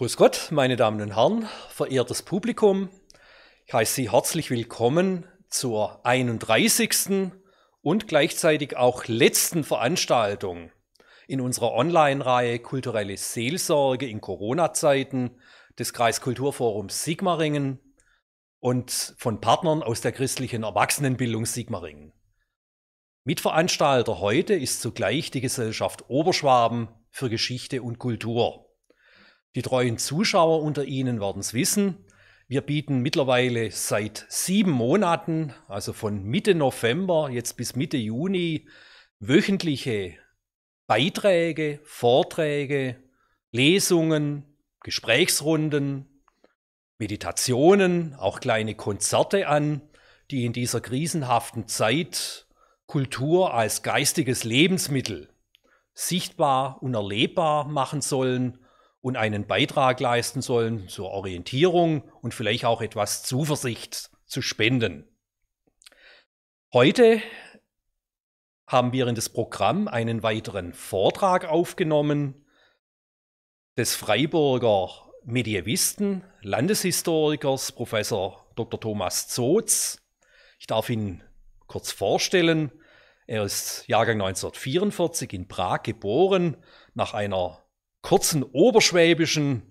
Grüß Gott, meine Damen und Herren, verehrtes Publikum. Ich heiße Sie herzlich willkommen zur 31. und gleichzeitig auch letzten Veranstaltung in unserer Online-Reihe Kulturelle Seelsorge in Corona-Zeiten des Kreiskulturforums Sigmaringen und von Partnern aus der christlichen Erwachsenenbildung Sigmaringen. Mitveranstalter heute ist zugleich die Gesellschaft Oberschwaben für Geschichte und Kultur. Die treuen Zuschauer unter Ihnen werden es wissen. Wir bieten mittlerweile seit sieben Monaten, also von Mitte November jetzt bis Mitte Juni, wöchentliche Beiträge, Vorträge, Lesungen, Gesprächsrunden, Meditationen, auch kleine Konzerte an, die in dieser krisenhaften Zeit Kultur als geistiges Lebensmittel sichtbar und erlebbar machen sollen und einen Beitrag leisten sollen zur Orientierung und vielleicht auch etwas Zuversicht zu spenden. Heute haben wir in das Programm einen weiteren Vortrag aufgenommen des Freiburger Medievisten, Landeshistorikers Professor Dr. Thomas Zotz. Ich darf ihn kurz vorstellen. Er ist Jahrgang 1944 in Prag geboren, nach einer kurzen oberschwäbischen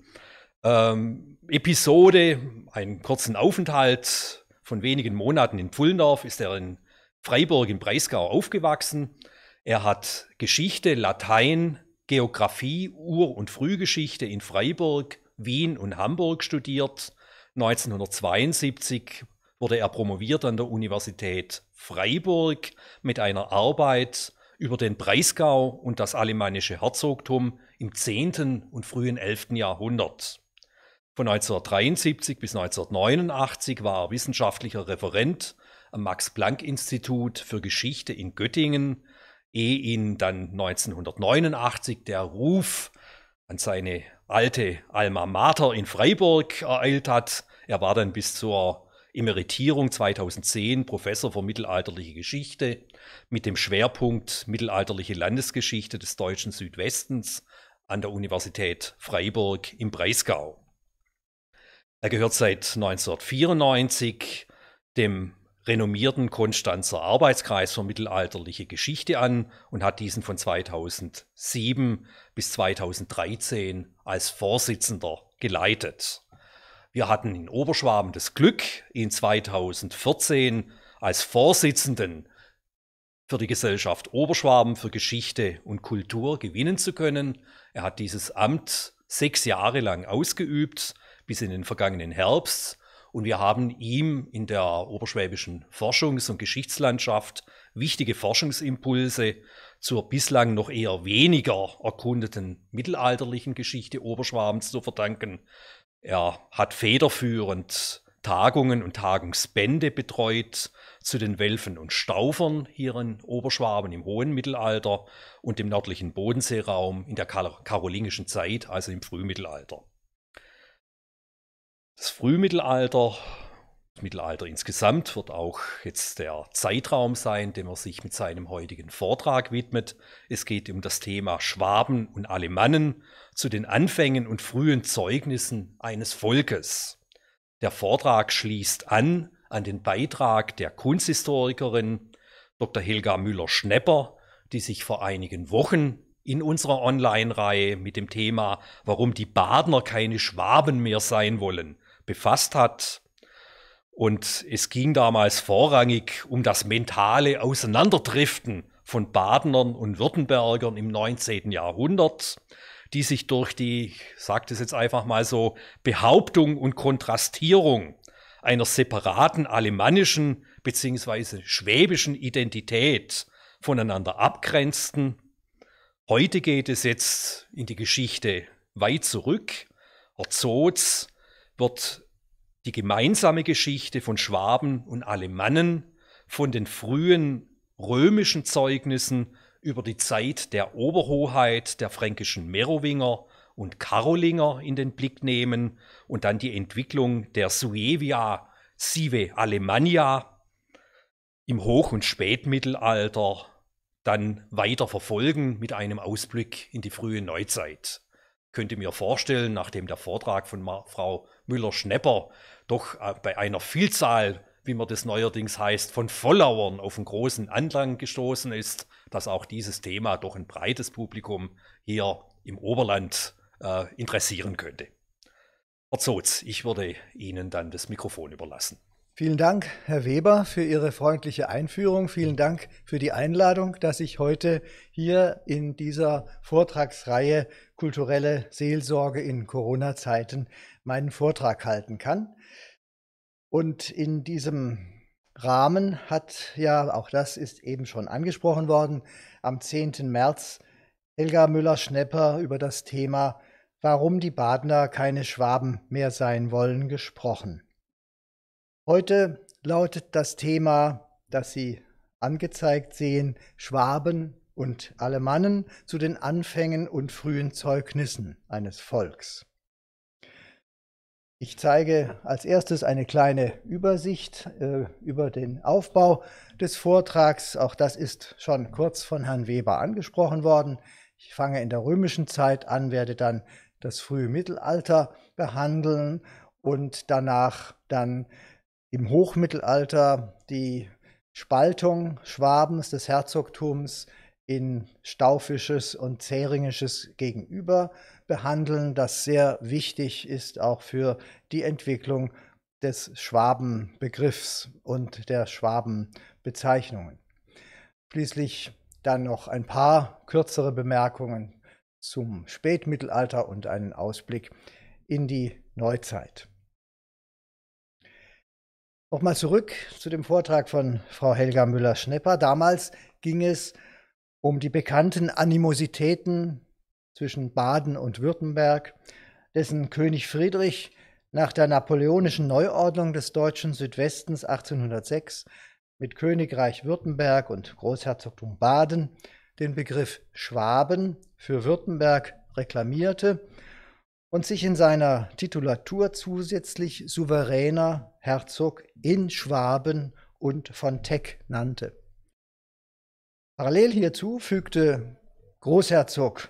ähm, Episode, einen kurzen Aufenthalt von wenigen Monaten in Pfullendorf, ist er in Freiburg im Breisgau aufgewachsen. Er hat Geschichte, Latein, Geografie, Ur- und Frühgeschichte in Freiburg, Wien und Hamburg studiert. 1972 wurde er promoviert an der Universität Freiburg mit einer Arbeit über den Breisgau und das alemannische Herzogtum im 10. und frühen 11. Jahrhundert. Von 1973 bis 1989 war er wissenschaftlicher Referent am Max-Planck-Institut für Geschichte in Göttingen, ehe ihn dann 1989 der Ruf an seine alte Alma Mater in Freiburg ereilt hat. Er war dann bis zur Emeritierung 2010 Professor für mittelalterliche Geschichte mit dem Schwerpunkt mittelalterliche Landesgeschichte des deutschen Südwestens an der Universität Freiburg im Breisgau. Er gehört seit 1994 dem renommierten Konstanzer Arbeitskreis für mittelalterliche Geschichte an und hat diesen von 2007 bis 2013 als Vorsitzender geleitet. Wir hatten in Oberschwaben das Glück, ihn 2014 als Vorsitzenden für die Gesellschaft Oberschwaben für Geschichte und Kultur gewinnen zu können. Er hat dieses Amt sechs Jahre lang ausgeübt, bis in den vergangenen Herbst. Und wir haben ihm in der oberschwäbischen Forschungs- und Geschichtslandschaft wichtige Forschungsimpulse zur bislang noch eher weniger erkundeten mittelalterlichen Geschichte Oberschwabens zu verdanken. Er hat federführend Tagungen und Tagungsbände betreut zu den Welfen und Staufern hier in Oberschwaben im hohen Mittelalter und dem nördlichen Bodenseeraum in der karolingischen Zeit, also im Frühmittelalter. Das Frühmittelalter, das Mittelalter insgesamt, wird auch jetzt der Zeitraum sein, dem er sich mit seinem heutigen Vortrag widmet. Es geht um das Thema Schwaben und Alemannen zu den Anfängen und frühen Zeugnissen eines Volkes. Der Vortrag schließt an an den Beitrag der Kunsthistorikerin Dr. Helga Müller-Schnepper, die sich vor einigen Wochen in unserer Online-Reihe mit dem Thema Warum die Badner keine Schwaben mehr sein wollen befasst hat. Und es ging damals vorrangig um das mentale Auseinanderdriften von Badnern und Württembergern im 19. Jahrhundert die sich durch die, ich sage das jetzt einfach mal so, Behauptung und Kontrastierung einer separaten alemannischen bzw. schwäbischen Identität voneinander abgrenzten. Heute geht es jetzt in die Geschichte weit zurück. Erzotz wird die gemeinsame Geschichte von Schwaben und Alemannen von den frühen römischen Zeugnissen über die Zeit der Oberhoheit der fränkischen Merowinger und Karolinger in den Blick nehmen und dann die Entwicklung der Suevia, Sive Alemannia im Hoch- und Spätmittelalter dann weiter verfolgen mit einem Ausblick in die frühe Neuzeit. Ich könnte mir vorstellen, nachdem der Vortrag von Frau Müller-Schnepper doch äh, bei einer Vielzahl wie man das neuerdings heißt, von Followern auf einen großen Anlang gestoßen ist, dass auch dieses Thema doch ein breites Publikum hier im Oberland äh, interessieren könnte. Herr Zotz, ich würde Ihnen dann das Mikrofon überlassen. Vielen Dank, Herr Weber, für Ihre freundliche Einführung. Vielen Dank für die Einladung, dass ich heute hier in dieser Vortragsreihe Kulturelle Seelsorge in Corona-Zeiten meinen Vortrag halten kann. Und in diesem Rahmen hat ja, auch das ist eben schon angesprochen worden, am 10. März Helga Müller-Schnepper über das Thema Warum die Badner keine Schwaben mehr sein wollen gesprochen. Heute lautet das Thema, das Sie angezeigt sehen, Schwaben und Alemannen zu den Anfängen und frühen Zeugnissen eines Volks. Ich zeige als erstes eine kleine Übersicht äh, über den Aufbau des Vortrags. Auch das ist schon kurz von Herrn Weber angesprochen worden. Ich fange in der römischen Zeit an, werde dann das frühe Mittelalter behandeln und danach dann im Hochmittelalter die Spaltung Schwabens des Herzogtums in Staufisches und Zähringisches gegenüber behandeln, das sehr wichtig ist auch für die Entwicklung des Schwabenbegriffs und der Schwabenbezeichnungen. Schließlich dann noch ein paar kürzere Bemerkungen zum Spätmittelalter und einen Ausblick in die Neuzeit. Nochmal zurück zu dem Vortrag von Frau Helga Müller-Schnepper. Damals ging es um die bekannten Animositäten zwischen Baden und Württemberg, dessen König Friedrich nach der napoleonischen Neuordnung des deutschen Südwestens 1806 mit Königreich Württemberg und Großherzogtum Baden den Begriff Schwaben für Württemberg reklamierte und sich in seiner Titulatur zusätzlich souveräner Herzog in Schwaben und von Teck nannte. Parallel hierzu fügte Großherzog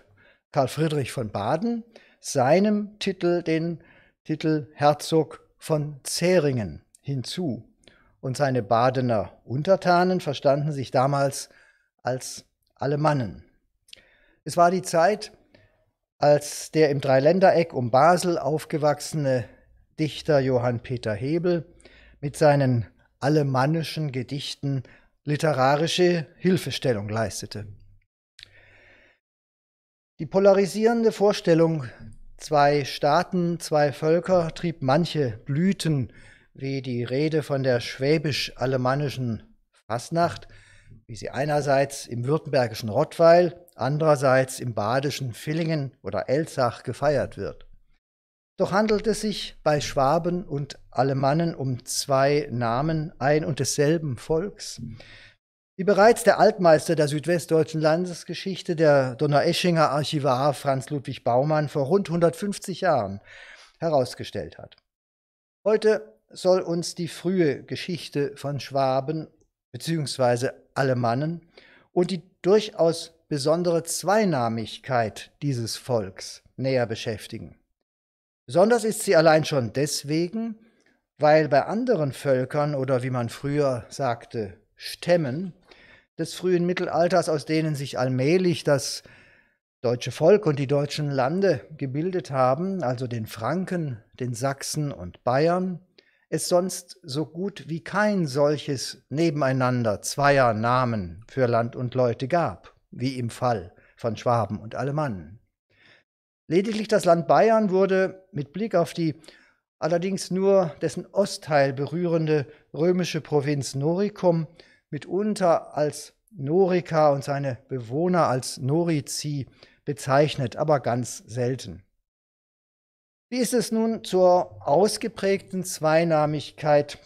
Karl Friedrich von Baden seinem Titel den Titel Herzog von Zähringen hinzu. Und seine Badener Untertanen verstanden sich damals als Alemannen. Es war die Zeit, als der im Dreiländereck um Basel aufgewachsene Dichter Johann Peter Hebel mit seinen alemannischen Gedichten literarische Hilfestellung leistete. Die polarisierende Vorstellung, zwei Staaten, zwei Völker, trieb manche Blüten, wie die Rede von der schwäbisch-alemannischen Fasnacht, wie sie einerseits im württembergischen Rottweil, andererseits im badischen Villingen oder Elzach gefeiert wird. Doch handelt es sich bei Schwaben und Alemannen um zwei Namen ein und desselben Volks. Wie bereits der Altmeister der südwestdeutschen Landesgeschichte, der Donaueschinger Archivar Franz Ludwig Baumann, vor rund 150 Jahren herausgestellt hat. Heute soll uns die frühe Geschichte von Schwaben bzw. Alemannen und die durchaus besondere Zweinamigkeit dieses Volks näher beschäftigen. Besonders ist sie allein schon deswegen, weil bei anderen Völkern oder wie man früher sagte, Stämmen des frühen Mittelalters, aus denen sich allmählich das deutsche Volk und die deutschen Lande gebildet haben, also den Franken, den Sachsen und Bayern, es sonst so gut wie kein solches Nebeneinander zweier Namen für Land und Leute gab, wie im Fall von Schwaben und Alemannen. Lediglich das Land Bayern wurde mit Blick auf die allerdings nur dessen Ostteil berührende römische Provinz Noricum mitunter als Norika und seine Bewohner als Norizi bezeichnet, aber ganz selten. Wie ist es nun zur ausgeprägten Zweinamigkeit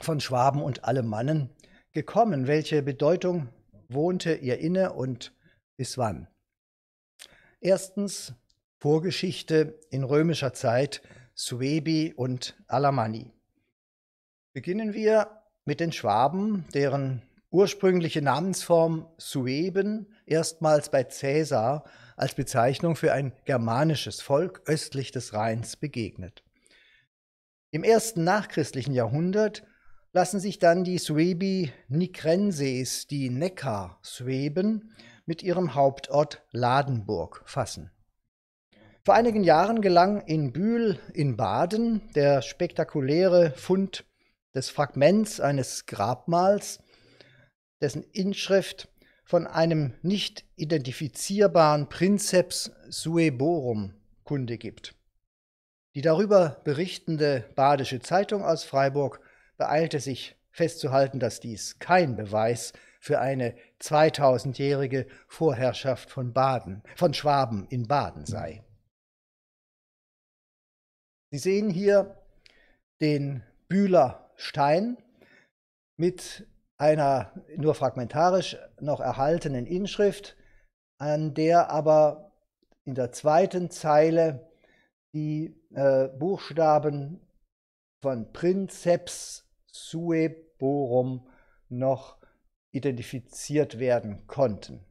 von Schwaben und Alemannen gekommen? Welche Bedeutung wohnte ihr inne und bis wann? Erstens Vorgeschichte in römischer Zeit Suebi und Alamanni. Beginnen wir mit den Schwaben, deren ursprüngliche Namensform Sueben erstmals bei Caesar als Bezeichnung für ein germanisches Volk östlich des Rheins begegnet. Im ersten nachchristlichen Jahrhundert lassen sich dann die Suebi Nikrenses, die Neckar-Sueben, mit ihrem Hauptort Ladenburg fassen. Vor einigen Jahren gelang in Bühl in Baden der spektakuläre Fund des Fragments eines Grabmals, dessen Inschrift von einem nicht identifizierbaren Prinzeps Sueborum Kunde gibt. Die darüber berichtende Badische Zeitung aus Freiburg beeilte sich festzuhalten, dass dies kein Beweis für eine 2000-jährige Vorherrschaft von Baden, von Schwaben in Baden sei. Sie sehen hier den Bühler Stein mit einer nur fragmentarisch noch erhaltenen Inschrift, an der aber in der zweiten Zeile die äh, Buchstaben von Princeps Sueborum noch identifiziert werden konnten.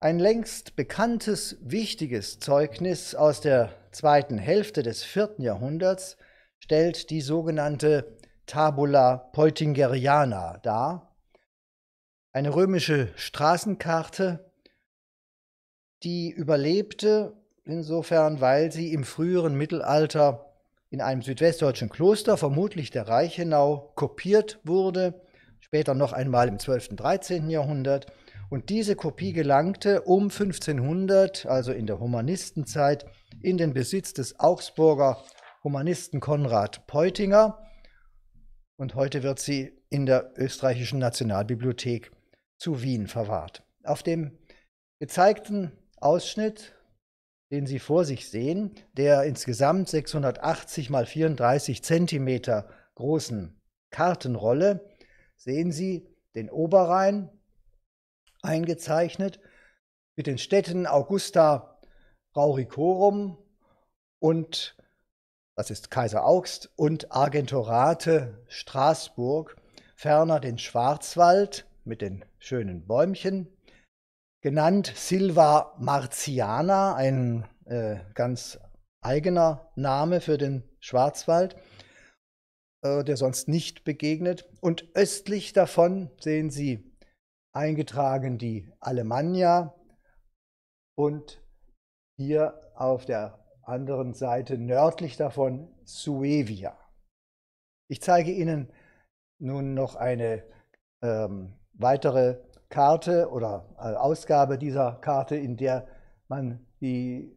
Ein längst bekanntes, wichtiges Zeugnis aus der zweiten Hälfte des vierten Jahrhunderts stellt die sogenannte Tabula Peutingeriana dar, eine römische Straßenkarte, die überlebte insofern, weil sie im früheren Mittelalter in einem südwestdeutschen Kloster, vermutlich der Reichenau, kopiert wurde, später noch einmal im 12. und 13. Jahrhundert und diese Kopie gelangte um 1500, also in der Humanistenzeit, in den Besitz des Augsburger Humanisten Konrad Peutinger. Und heute wird sie in der Österreichischen Nationalbibliothek zu Wien verwahrt. Auf dem gezeigten Ausschnitt, den Sie vor sich sehen, der insgesamt 680 mal 34 Zentimeter großen Kartenrolle, sehen Sie den Oberrhein, eingezeichnet mit den Städten Augusta Rauricorum und das ist Kaiser Augst und Argentorate Straßburg, ferner den Schwarzwald mit den schönen Bäumchen, genannt Silva Marciana, ein äh, ganz eigener Name für den Schwarzwald, äh, der sonst nicht begegnet. Und östlich davon sehen Sie eingetragen die Alemannia und hier auf der anderen Seite nördlich davon Suevia. Ich zeige Ihnen nun noch eine ähm, weitere Karte oder äh, Ausgabe dieser Karte, in der man die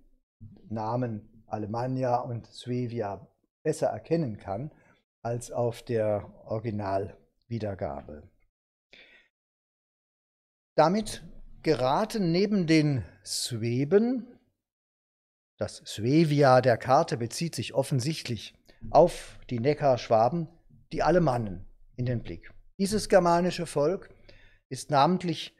Namen Alemannia und Suevia besser erkennen kann als auf der Originalwiedergabe. Damit geraten neben den Sueben, das Suevia der Karte bezieht sich offensichtlich auf die Neckarschwaben, die Alemannen in den Blick. Dieses germanische Volk ist namentlich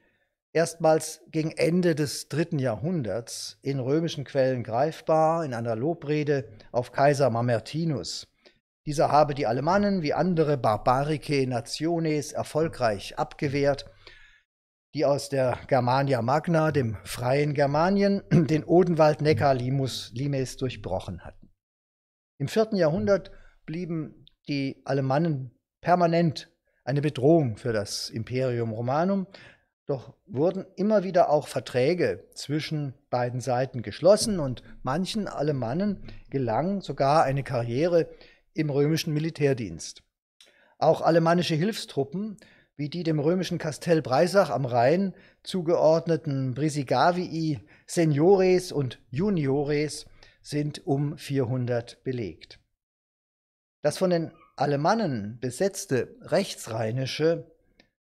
erstmals gegen Ende des dritten Jahrhunderts in römischen Quellen greifbar, in einer Lobrede auf Kaiser Mamertinus. Dieser habe die Alemannen wie andere barbarike Nationes erfolgreich abgewehrt die aus der Germania Magna, dem freien Germanien, den Odenwald Neckar Limus, Limes durchbrochen hatten. Im 4. Jahrhundert blieben die Alemannen permanent eine Bedrohung für das Imperium Romanum, doch wurden immer wieder auch Verträge zwischen beiden Seiten geschlossen und manchen Alemannen gelang sogar eine Karriere im römischen Militärdienst. Auch alemannische Hilfstruppen wie die dem römischen Kastell Breisach am Rhein zugeordneten Brisigavii Seniores und Juniores sind um 400 belegt. Das von den Alemannen besetzte rechtsrheinische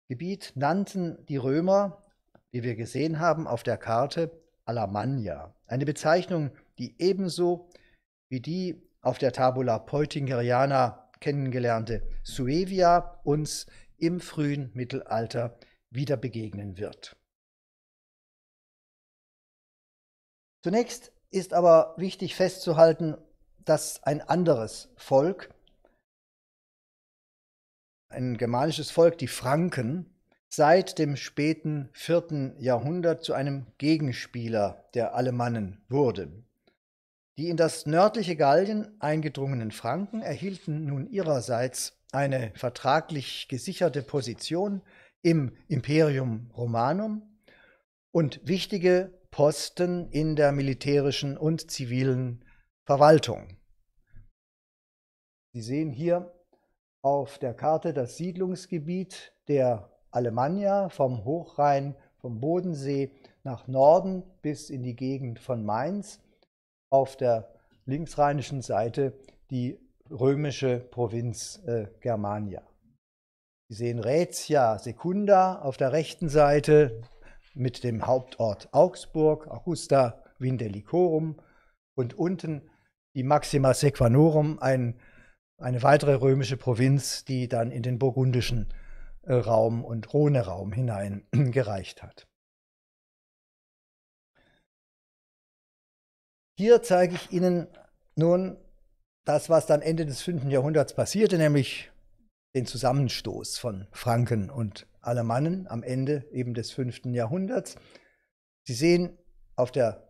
Gebiet nannten die Römer, wie wir gesehen haben, auf der Karte Alamannia, eine Bezeichnung, die ebenso wie die auf der Tabula Peutingeriana kennengelernte Suevia uns im frühen Mittelalter wieder begegnen wird. Zunächst ist aber wichtig festzuhalten, dass ein anderes Volk, ein germanisches Volk, die Franken, seit dem späten vierten Jahrhundert zu einem Gegenspieler der Alemannen wurde. Die in das nördliche Gallien eingedrungenen Franken erhielten nun ihrerseits eine vertraglich gesicherte Position im Imperium Romanum und wichtige Posten in der militärischen und zivilen Verwaltung. Sie sehen hier auf der Karte das Siedlungsgebiet der Alemannia vom Hochrhein, vom Bodensee nach Norden bis in die Gegend von Mainz. Auf der linksrheinischen Seite die römische Provinz äh, Germania. Sie sehen Rätia Secunda auf der rechten Seite mit dem Hauptort Augsburg, Augusta Vindelicorum und unten die Maxima Sequanorum, ein, eine weitere römische Provinz, die dann in den burgundischen äh, Raum und Rhone-Raum hineingereicht hat. Hier zeige ich Ihnen nun das, was dann Ende des 5. Jahrhunderts passierte, nämlich den Zusammenstoß von Franken und Alemannen am Ende eben des 5. Jahrhunderts. Sie sehen auf der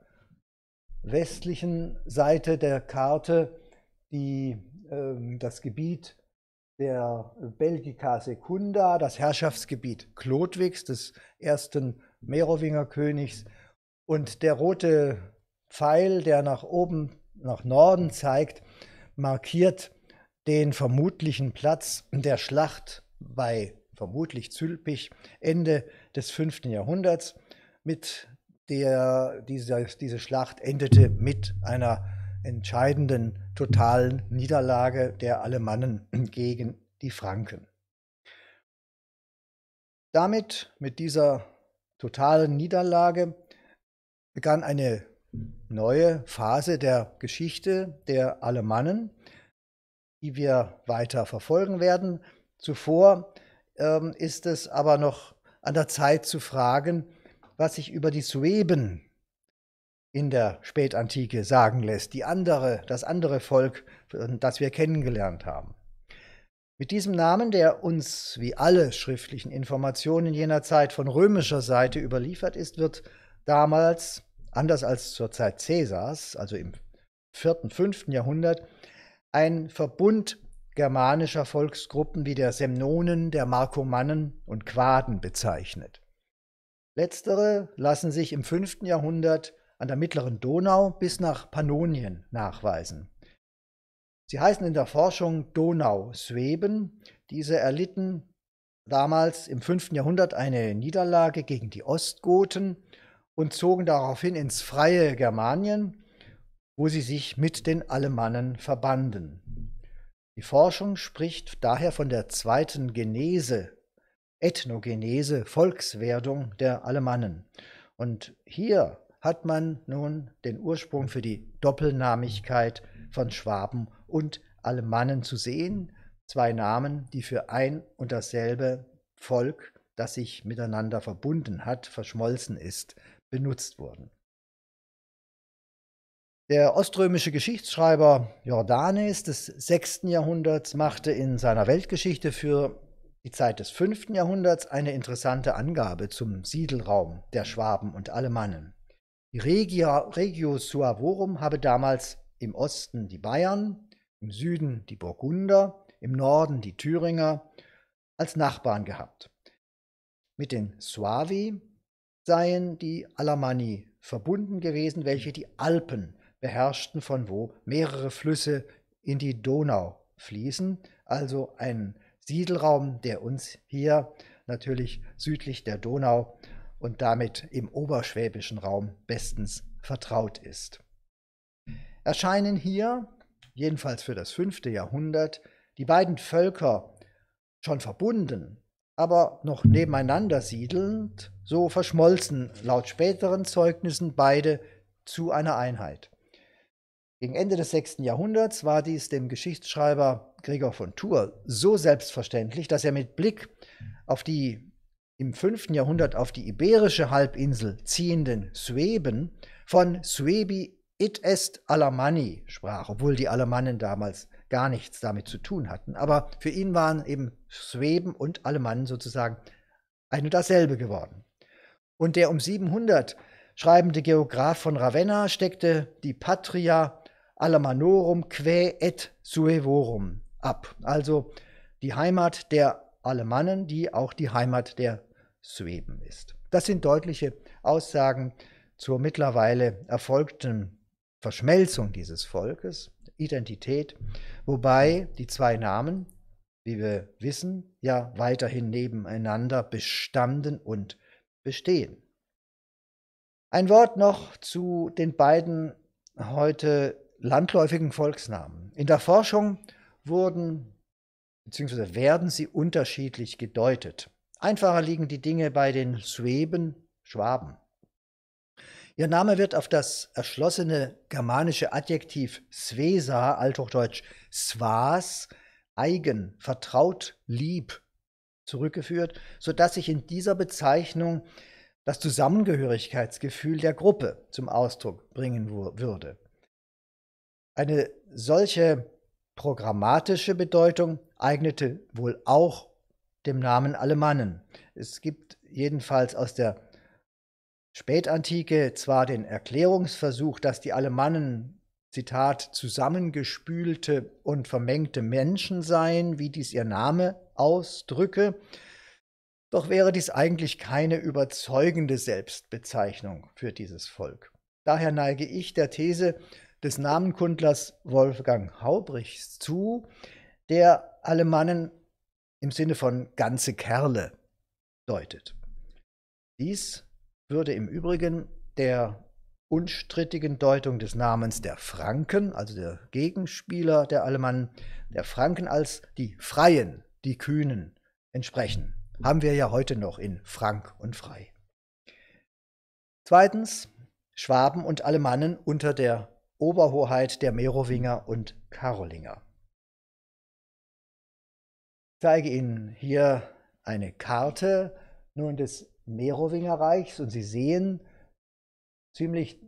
westlichen Seite der Karte die, äh, das Gebiet der Belgica Secunda, das Herrschaftsgebiet Chlodwigs, des ersten Merowingerkönigs. Und der rote Pfeil, der nach oben, nach Norden zeigt, markiert den vermutlichen Platz der Schlacht bei vermutlich Zülpich Ende des 5. Jahrhunderts. Mit der diese, diese Schlacht endete mit einer entscheidenden totalen Niederlage der Alemannen gegen die Franken. Damit, mit dieser totalen Niederlage, begann eine neue Phase der Geschichte der Alemannen, die wir weiter verfolgen werden. Zuvor ähm, ist es aber noch an der Zeit zu fragen, was sich über die Sueben in der Spätantike sagen lässt, die andere, das andere Volk, äh, das wir kennengelernt haben. Mit diesem Namen, der uns wie alle schriftlichen Informationen jener Zeit von römischer Seite überliefert ist, wird damals anders als zur Zeit Cäsars, also im 4., 5. Jahrhundert, ein Verbund germanischer Volksgruppen wie der Semnonen, der Markomannen und Quaden bezeichnet. Letztere lassen sich im 5. Jahrhundert an der mittleren Donau bis nach Pannonien nachweisen. Sie heißen in der Forschung Donau-Sweben. Diese erlitten damals im 5. Jahrhundert eine Niederlage gegen die Ostgoten und zogen daraufhin ins freie Germanien, wo sie sich mit den Alemannen verbanden. Die Forschung spricht daher von der zweiten Genese, Ethnogenese, Volkswerdung der Alemannen. Und hier hat man nun den Ursprung für die Doppelnamigkeit von Schwaben und Alemannen zu sehen. Zwei Namen, die für ein und dasselbe Volk, das sich miteinander verbunden hat, verschmolzen ist, benutzt wurden. Der oströmische Geschichtsschreiber Jordanes des 6. Jahrhunderts machte in seiner Weltgeschichte für die Zeit des 5. Jahrhunderts eine interessante Angabe zum Siedelraum der Schwaben und Alemannen. Die Regia, Regio Suavorum habe damals im Osten die Bayern, im Süden die Burgunder, im Norden die Thüringer als Nachbarn gehabt. Mit den Suavi seien die Alamanni verbunden gewesen, welche mhm. die Alpen beherrschten, von wo mehrere Flüsse in die Donau fließen. Also ein Siedelraum, der uns hier natürlich südlich der Donau und damit im oberschwäbischen Raum bestens vertraut ist. Erscheinen hier, jedenfalls für das fünfte Jahrhundert, die beiden Völker schon verbunden, aber noch nebeneinander siedelnd, so verschmolzen laut späteren Zeugnissen beide zu einer Einheit. Gegen Ende des 6. Jahrhunderts war dies dem Geschichtsschreiber Gregor von Tours so selbstverständlich, dass er mit Blick auf die im 5. Jahrhundert auf die iberische Halbinsel ziehenden Sueben von Suebi it est Alamanni sprach, obwohl die Alamannen damals gar nichts damit zu tun hatten. Aber für ihn waren eben Schweben und Alemannen sozusagen ein und dasselbe geworden. Und der um 700 schreibende Geograf von Ravenna steckte die Patria Alemannorum quae et suevorum ab, also die Heimat der Alemannen, die auch die Heimat der Sueben ist. Das sind deutliche Aussagen zur mittlerweile erfolgten Verschmelzung dieses Volkes Identität, wobei die zwei Namen, wie wir wissen, ja weiterhin nebeneinander bestanden und bestehen. Ein Wort noch zu den beiden heute landläufigen Volksnamen. In der Forschung wurden bzw. werden sie unterschiedlich gedeutet. Einfacher liegen die Dinge bei den Schweben, Schwaben. Ihr Name wird auf das erschlossene germanische Adjektiv svesa, althochdeutsch svas, eigen, vertraut, lieb zurückgeführt, sodass sich in dieser Bezeichnung das Zusammengehörigkeitsgefühl der Gruppe zum Ausdruck bringen würde. Eine solche programmatische Bedeutung eignete wohl auch dem Namen Alemannen. Es gibt jedenfalls aus der Spätantike zwar den Erklärungsversuch, dass die Alemannen Zitat, zusammengespülte und vermengte Menschen seien, wie dies ihr Name ausdrücke, doch wäre dies eigentlich keine überzeugende Selbstbezeichnung für dieses Volk. Daher neige ich der These des Namenkundlers Wolfgang Haubrichs zu, der Alemannen im Sinne von ganze Kerle deutet. Dies würde im Übrigen der unstrittigen Deutung des Namens der Franken, also der Gegenspieler der Alemannen, der Franken als die Freien, die Kühnen entsprechen. Haben wir ja heute noch in Frank und Frei. Zweitens, Schwaben und Alemannen unter der Oberhoheit der Merowinger und Karolinger. Ich zeige Ihnen hier eine Karte nun des Merowingerreichs und Sie sehen ziemlich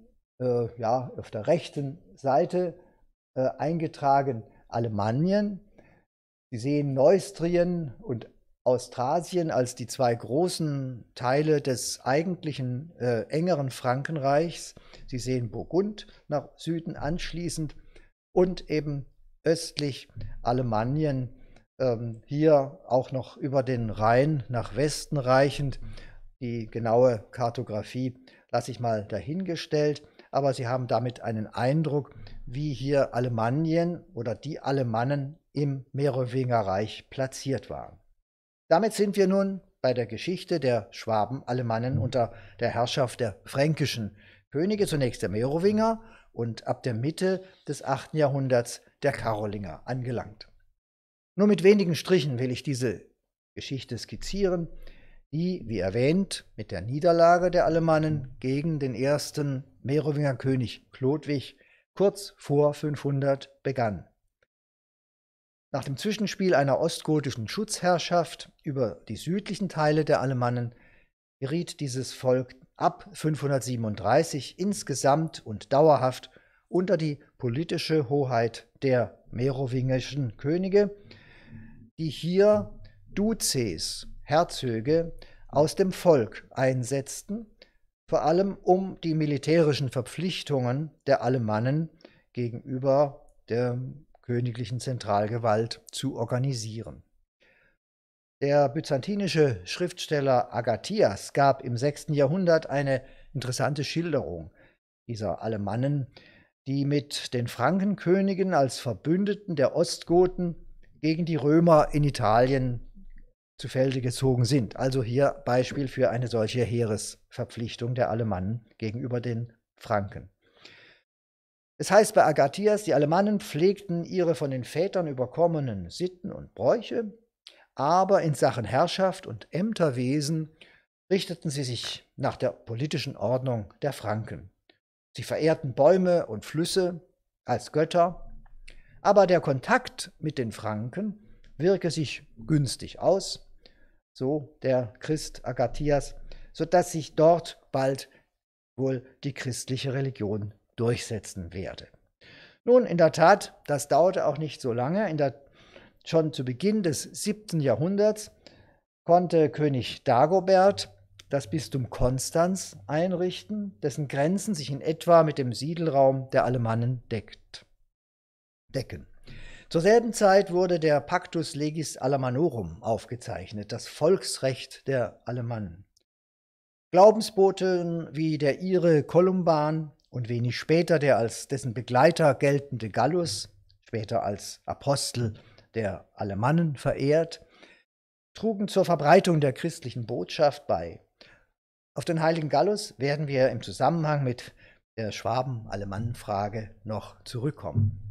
äh, ja, auf der rechten Seite äh, eingetragen Alemannien. Sie sehen Neustrien und Austrasien als die zwei großen Teile des eigentlichen äh, engeren Frankenreichs. Sie sehen Burgund nach Süden anschließend und eben östlich Alemannien, ähm, hier auch noch über den Rhein nach Westen reichend die genaue Kartografie lasse ich mal dahingestellt, aber Sie haben damit einen Eindruck, wie hier Alemannien oder die Alemannen im Merowingerreich platziert waren. Damit sind wir nun bei der Geschichte der Schwaben-Alemannen unter der Herrschaft der fränkischen Könige, zunächst der Merowinger und ab der Mitte des 8. Jahrhunderts der Karolinger angelangt. Nur mit wenigen Strichen will ich diese Geschichte skizzieren, die, wie erwähnt, mit der Niederlage der Alemannen gegen den ersten Merowinger König Chlodwig kurz vor 500 begann. Nach dem Zwischenspiel einer ostgotischen Schutzherrschaft über die südlichen Teile der Alemannen geriet dieses Volk ab 537 insgesamt und dauerhaft unter die politische Hoheit der merowingischen Könige, die hier Duzes Herzöge aus dem Volk einsetzten, vor allem um die militärischen Verpflichtungen der Alemannen gegenüber der königlichen Zentralgewalt zu organisieren. Der byzantinische Schriftsteller Agathias gab im 6. Jahrhundert eine interessante Schilderung dieser Alemannen, die mit den Frankenkönigen als Verbündeten der Ostgoten gegen die Römer in Italien zu Felde gezogen sind. Also hier Beispiel für eine solche Heeresverpflichtung der Alemannen gegenüber den Franken. Es heißt bei Agathias, die Alemannen pflegten ihre von den Vätern überkommenen Sitten und Bräuche, aber in Sachen Herrschaft und Ämterwesen richteten sie sich nach der politischen Ordnung der Franken. Sie verehrten Bäume und Flüsse als Götter, aber der Kontakt mit den Franken wirke sich günstig aus, so der Christ Agathias, sodass sich dort bald wohl die christliche Religion durchsetzen werde. Nun, in der Tat, das dauerte auch nicht so lange. Der, schon zu Beginn des 7. Jahrhunderts konnte König Dagobert das Bistum Konstanz einrichten, dessen Grenzen sich in etwa mit dem Siedelraum der Alemannen deckt, decken. Zur selben Zeit wurde der Pactus Legis Alamanorum aufgezeichnet, das Volksrecht der Alemannen. Glaubensboten wie der Ire Columban und wenig später der als dessen Begleiter geltende Gallus, später als Apostel der Alemannen verehrt, trugen zur Verbreitung der christlichen Botschaft bei. Auf den heiligen Gallus werden wir im Zusammenhang mit der Schwaben-Alemannen-Frage noch zurückkommen.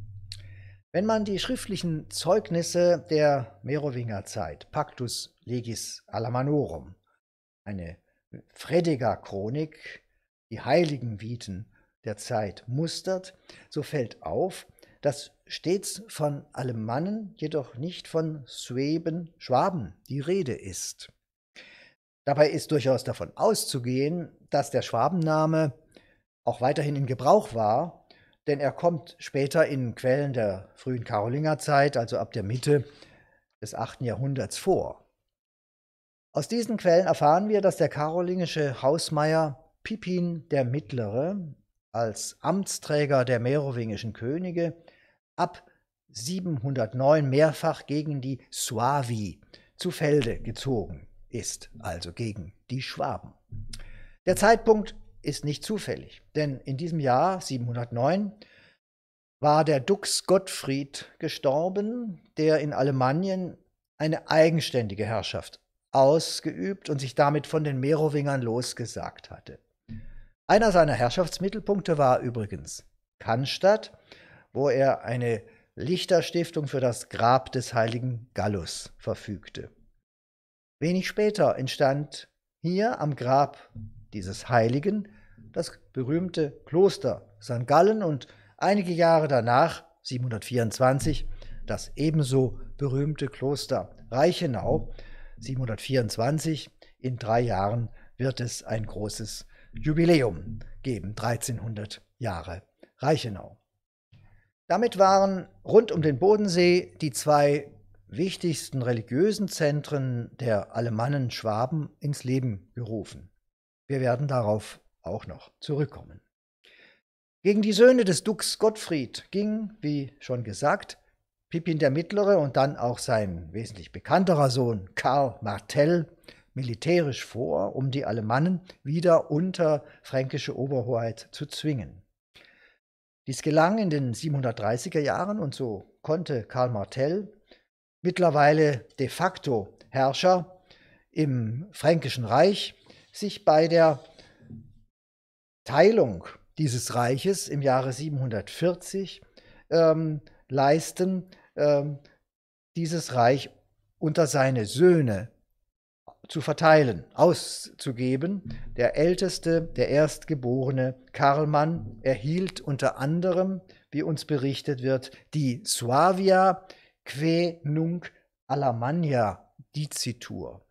Wenn man die schriftlichen Zeugnisse der Merowingerzeit, Pactus Legis Alamanorum, eine Fredegar Chronik, die heiligen Viten der Zeit mustert, so fällt auf, dass stets von Alemannen, jedoch nicht von Sueben, Schwaben die Rede ist. Dabei ist durchaus davon auszugehen, dass der Schwabenname auch weiterhin in Gebrauch war denn er kommt später in Quellen der frühen Karolingerzeit, also ab der Mitte des 8. Jahrhunderts vor. Aus diesen Quellen erfahren wir, dass der karolingische Hausmeier Pippin der Mittlere als Amtsträger der merowingischen Könige ab 709 mehrfach gegen die Suavi zu Felde gezogen ist, also gegen die Schwaben. Der Zeitpunkt ist nicht zufällig. Denn in diesem Jahr 709 war der Dux Gottfried gestorben, der in Alemannien eine eigenständige Herrschaft ausgeübt und sich damit von den Merowingern losgesagt hatte. Einer seiner Herrschaftsmittelpunkte war übrigens Cannstatt, wo er eine Lichterstiftung für das Grab des heiligen Gallus verfügte. Wenig später entstand hier am Grab dieses Heiligen das berühmte Kloster St. Gallen und einige Jahre danach, 724, das ebenso berühmte Kloster Reichenau, 724. In drei Jahren wird es ein großes Jubiläum geben, 1300 Jahre Reichenau. Damit waren rund um den Bodensee die zwei wichtigsten religiösen Zentren der Alemannen Schwaben ins Leben gerufen. Wir werden darauf auch noch zurückkommen. Gegen die Söhne des Dux Gottfried ging, wie schon gesagt, Pippin der Mittlere und dann auch sein wesentlich bekannterer Sohn Karl Martell militärisch vor, um die Alemannen wieder unter fränkische Oberhoheit zu zwingen. Dies gelang in den 730er Jahren und so konnte Karl Martell, mittlerweile de facto Herrscher im Fränkischen Reich, sich bei der Teilung dieses Reiches im Jahre 740 ähm, leisten, ähm, dieses Reich unter seine Söhne zu verteilen, auszugeben. Der älteste, der erstgeborene Karlmann erhielt unter anderem, wie uns berichtet wird, die Suavia que nunc Alamannia dicitur.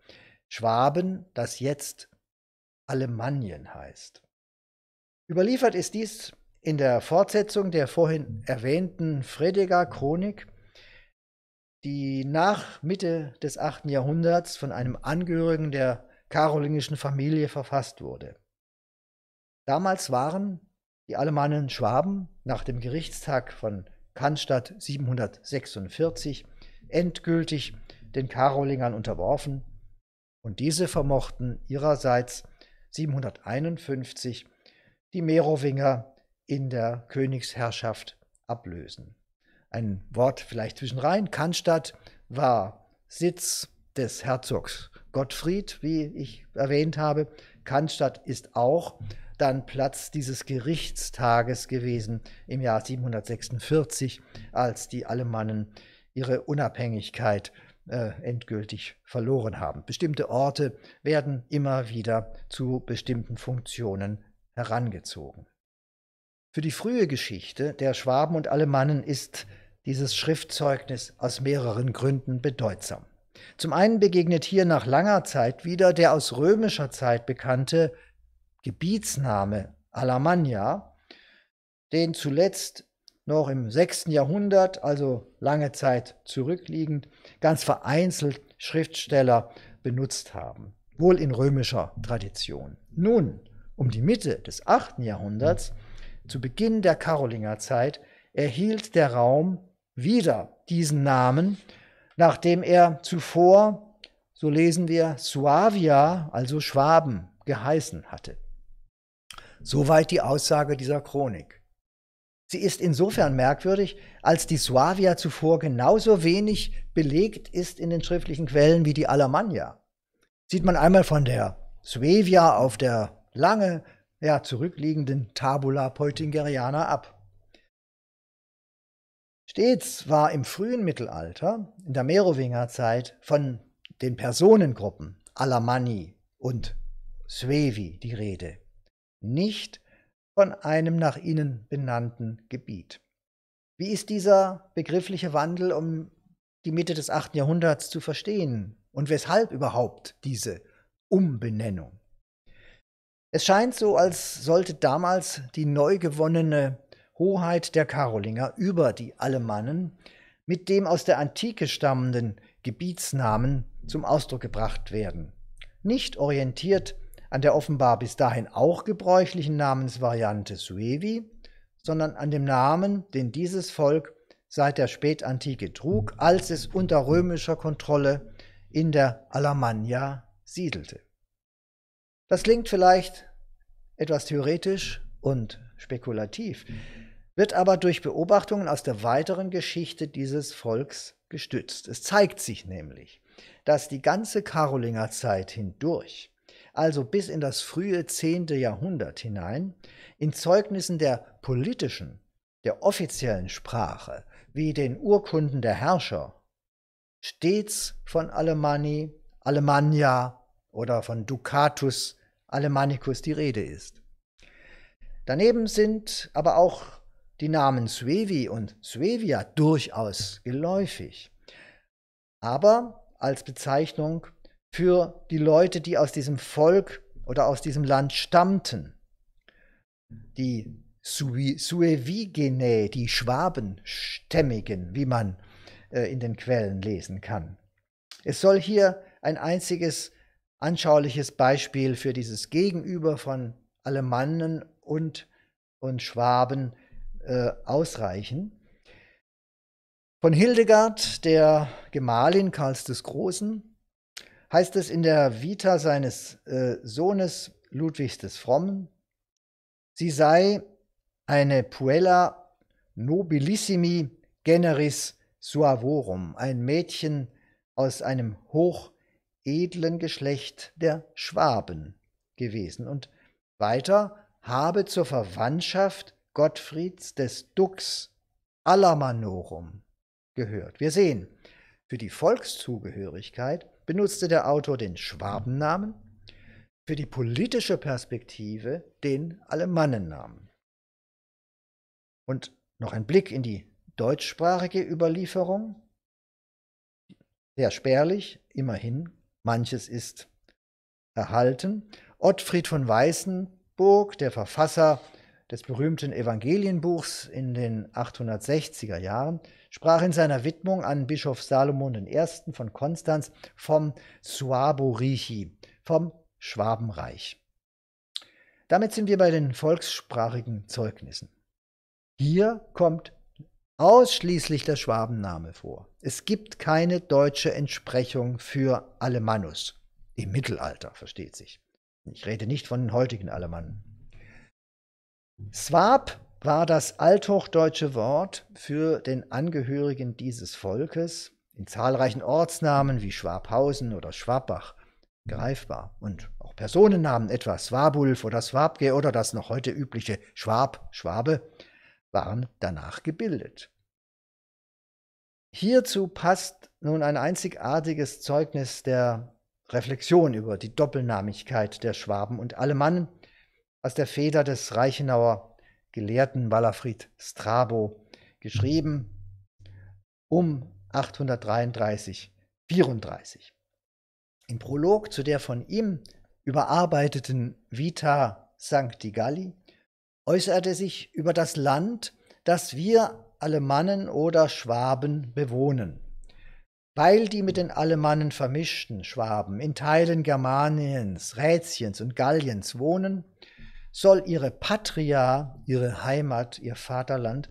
Schwaben, das jetzt Alemannien heißt. Überliefert ist dies in der Fortsetzung der vorhin erwähnten Fredegar-Chronik, die nach Mitte des 8. Jahrhunderts von einem Angehörigen der karolingischen Familie verfasst wurde. Damals waren die Alemannen Schwaben nach dem Gerichtstag von Cannstatt 746 endgültig den Karolingern unterworfen und diese vermochten ihrerseits 751 die Merowinger in der Königsherrschaft ablösen. Ein Wort vielleicht zwischenrein. Cannstatt war Sitz des Herzogs Gottfried, wie ich erwähnt habe. Cannstatt ist auch dann Platz dieses Gerichtstages gewesen im Jahr 746, als die Alemannen ihre Unabhängigkeit äh, endgültig verloren haben. Bestimmte Orte werden immer wieder zu bestimmten Funktionen herangezogen. Für die frühe Geschichte der Schwaben und Alemannen ist dieses Schriftzeugnis aus mehreren Gründen bedeutsam. Zum einen begegnet hier nach langer Zeit wieder der aus römischer Zeit bekannte Gebietsname Alamannia, den zuletzt noch im 6. Jahrhundert, also lange Zeit zurückliegend, ganz vereinzelt Schriftsteller benutzt haben, wohl in römischer Tradition. Nun, um die Mitte des 8. Jahrhunderts, zu Beginn der Karolingerzeit, erhielt der Raum wieder diesen Namen, nachdem er zuvor, so lesen wir, Suavia, also Schwaben, geheißen hatte. Soweit die Aussage dieser Chronik. Sie ist insofern merkwürdig, als die Suavia zuvor genauso wenig belegt ist in den schriftlichen Quellen wie die Alamannia. Sieht man einmal von der Suevia auf der lange ja, zurückliegenden Tabula Peutingeriana ab. Stets war im frühen Mittelalter, in der Merowingerzeit, von den Personengruppen Alamanni und Suevi die Rede, nicht von einem nach ihnen benannten Gebiet. Wie ist dieser begriffliche Wandel um die Mitte des 8. Jahrhunderts zu verstehen und weshalb überhaupt diese Umbenennung? Es scheint so, als sollte damals die neu gewonnene Hoheit der Karolinger über die Alemannen mit dem aus der Antike stammenden Gebietsnamen zum Ausdruck gebracht werden. Nicht orientiert an der offenbar bis dahin auch gebräuchlichen Namensvariante Suevi, sondern an dem Namen, den dieses Volk seit der Spätantike trug, als es unter römischer Kontrolle in der Alamannia siedelte. Das klingt vielleicht etwas theoretisch und spekulativ, wird aber durch Beobachtungen aus der weiteren Geschichte dieses Volks gestützt. Es zeigt sich nämlich, dass die ganze Karolingerzeit hindurch also bis in das frühe 10. Jahrhundert hinein, in Zeugnissen der politischen, der offiziellen Sprache, wie den Urkunden der Herrscher, stets von Alemanni, Alemannia oder von Ducatus Alemannicus die Rede ist. Daneben sind aber auch die Namen Suevi und Suevia durchaus geläufig, aber als Bezeichnung für die Leute, die aus diesem Volk oder aus diesem Land stammten. Die Suevigene, die Schwabenstämmigen, wie man äh, in den Quellen lesen kann. Es soll hier ein einziges anschauliches Beispiel für dieses Gegenüber von Alemannen und, und Schwaben äh, ausreichen. Von Hildegard, der Gemahlin Karls des Großen, heißt es in der Vita seines äh, Sohnes Ludwigs des Frommen, sie sei eine puella nobilissimi generis suavorum, ein Mädchen aus einem hochedlen Geschlecht der Schwaben gewesen und weiter habe zur Verwandtschaft Gottfrieds des Dux Alamanorum gehört. Wir sehen, für die Volkszugehörigkeit benutzte der Autor den Schwabennamen, für die politische Perspektive den Alemannennamen. Und noch ein Blick in die deutschsprachige Überlieferung. Sehr spärlich, immerhin, manches ist erhalten. Ottfried von Weißenburg, der Verfasser des berühmten Evangelienbuchs in den 860er Jahren, sprach in seiner Widmung an Bischof Salomon I. von Konstanz vom Suaborichi, vom Schwabenreich. Damit sind wir bei den volkssprachigen Zeugnissen. Hier kommt ausschließlich der Schwabenname vor. Es gibt keine deutsche Entsprechung für Alemannus. Im Mittelalter, versteht sich. Ich rede nicht von den heutigen Alemannen. Swab war das althochdeutsche Wort für den Angehörigen dieses Volkes in zahlreichen Ortsnamen wie Schwabhausen oder Schwabbach greifbar und auch Personennamen, etwa Swabulf oder Swabge oder das noch heute übliche Schwab, Schwabe, waren danach gebildet. Hierzu passt nun ein einzigartiges Zeugnis der Reflexion über die Doppelnamigkeit der Schwaben und Alemannen, aus der Feder des Reichenauer Gelehrten Walafried Strabo geschrieben um 833, 34. Im Prolog zu der von ihm überarbeiteten Vita Sancti Galli äußerte sich über das Land, das wir Alemannen oder Schwaben bewohnen. Weil die mit den Alemannen vermischten Schwaben in Teilen Germaniens, Rätiens und Galliens wohnen, soll ihre Patria, ihre Heimat, ihr Vaterland,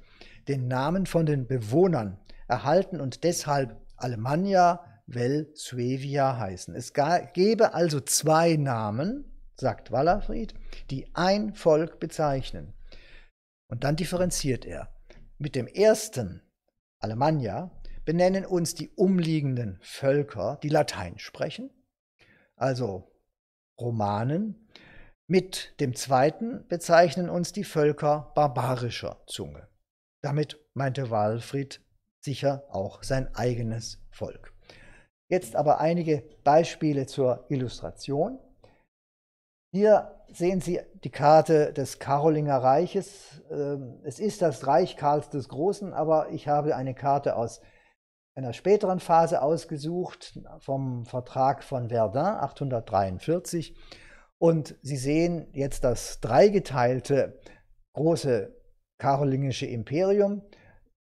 den Namen von den Bewohnern erhalten und deshalb Alemannia vel Suevia heißen. Es gäbe also zwei Namen, sagt Wallerfried, die ein Volk bezeichnen. Und dann differenziert er. Mit dem ersten, Alemannia, benennen uns die umliegenden Völker, die Latein sprechen, also Romanen, mit dem zweiten bezeichnen uns die Völker barbarischer Zunge. Damit meinte Walfried sicher auch sein eigenes Volk. Jetzt aber einige Beispiele zur Illustration. Hier sehen Sie die Karte des Karolinger Reiches. Ähm, es ist das Reich Karls des Großen, aber ich habe eine Karte aus einer späteren Phase ausgesucht, vom Vertrag von Verdun 843. Und Sie sehen jetzt das dreigeteilte große karolingische Imperium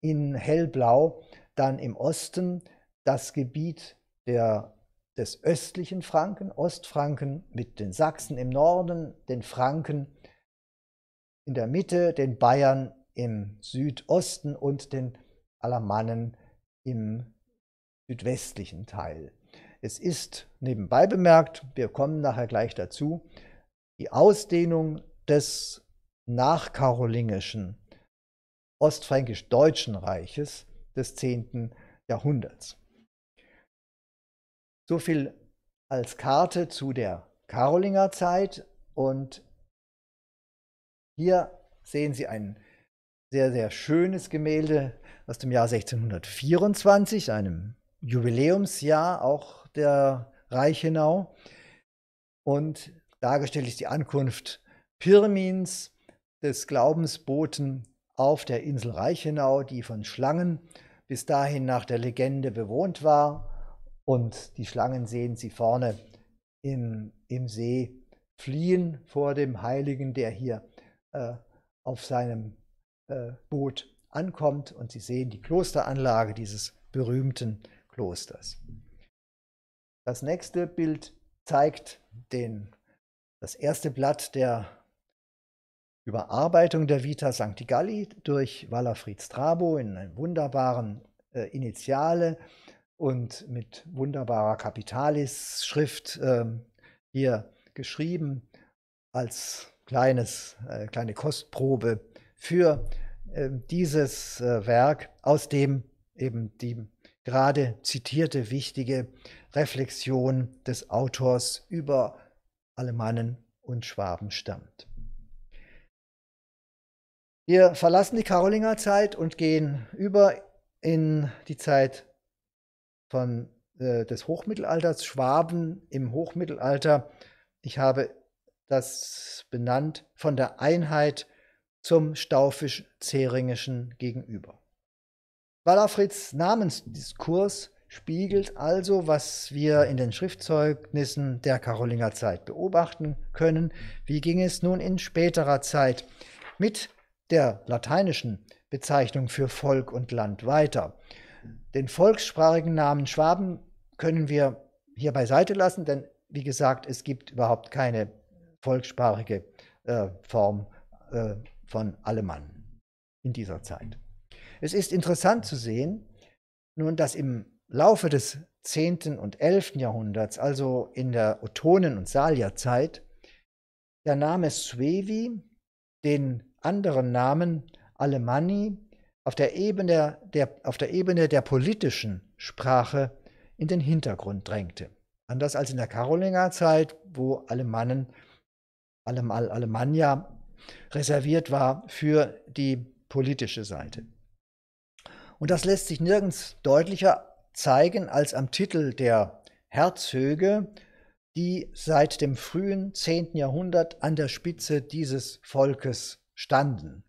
in hellblau, dann im Osten das Gebiet der, des östlichen Franken, Ostfranken mit den Sachsen im Norden, den Franken in der Mitte, den Bayern im Südosten und den Alamannen im südwestlichen Teil. Es ist nebenbei bemerkt, wir kommen nachher gleich dazu, die Ausdehnung des nachkarolingischen ostfränkisch-deutschen Reiches des 10. Jahrhunderts. So viel als Karte zu der Karolingerzeit und hier sehen Sie ein sehr, sehr schönes Gemälde aus dem Jahr 1624, einem Jubiläumsjahr auch der Reichenau. Und dargestellt ist die Ankunft Pirmins, des Glaubensboten auf der Insel Reichenau, die von Schlangen bis dahin nach der Legende bewohnt war. Und die Schlangen sehen sie vorne im, im See fliehen vor dem Heiligen, der hier äh, auf seinem äh, Boot ankommt. Und sie sehen die Klosteranlage dieses berühmten Klosters. Das nächste Bild zeigt den, das erste Blatt der Überarbeitung der Vita Sancti Galli durch Walafried Strabo in einem wunderbaren äh, Initiale und mit wunderbarer Kapitalis-Schrift äh, hier geschrieben als kleines, äh, kleine Kostprobe für ähm, dieses äh, Werk, aus dem eben die gerade zitierte wichtige Reflexion des Autors über Alemannen und Schwaben stammt. Wir verlassen die Karolingerzeit und gehen über in die Zeit von, äh, des Hochmittelalters, Schwaben im Hochmittelalter. Ich habe das benannt von der Einheit zum staufisch-zeringischen gegenüber. Walafrids Namensdiskurs spiegelt also, was wir in den Schriftzeugnissen der Karolinger Zeit beobachten können. Wie ging es nun in späterer Zeit mit der lateinischen Bezeichnung für Volk und Land weiter? Den volkssprachigen Namen Schwaben können wir hier beiseite lassen, denn wie gesagt, es gibt überhaupt keine volkssprachige äh, Form äh, von Alemann in dieser Zeit. Es ist interessant zu sehen, nun, dass im Laufe des 10. und 11. Jahrhunderts, also in der Ottonen- und Salierzeit, der Name Suevi den anderen Namen Alemanni auf der Ebene der, auf der, Ebene der politischen Sprache in den Hintergrund drängte. Anders als in der Karolingerzeit, wo Alemannen, Alem, Alemannia reserviert war für die politische Seite. Und das lässt sich nirgends deutlicher zeigen als am Titel der Herzöge, die seit dem frühen 10. Jahrhundert an der Spitze dieses Volkes standen.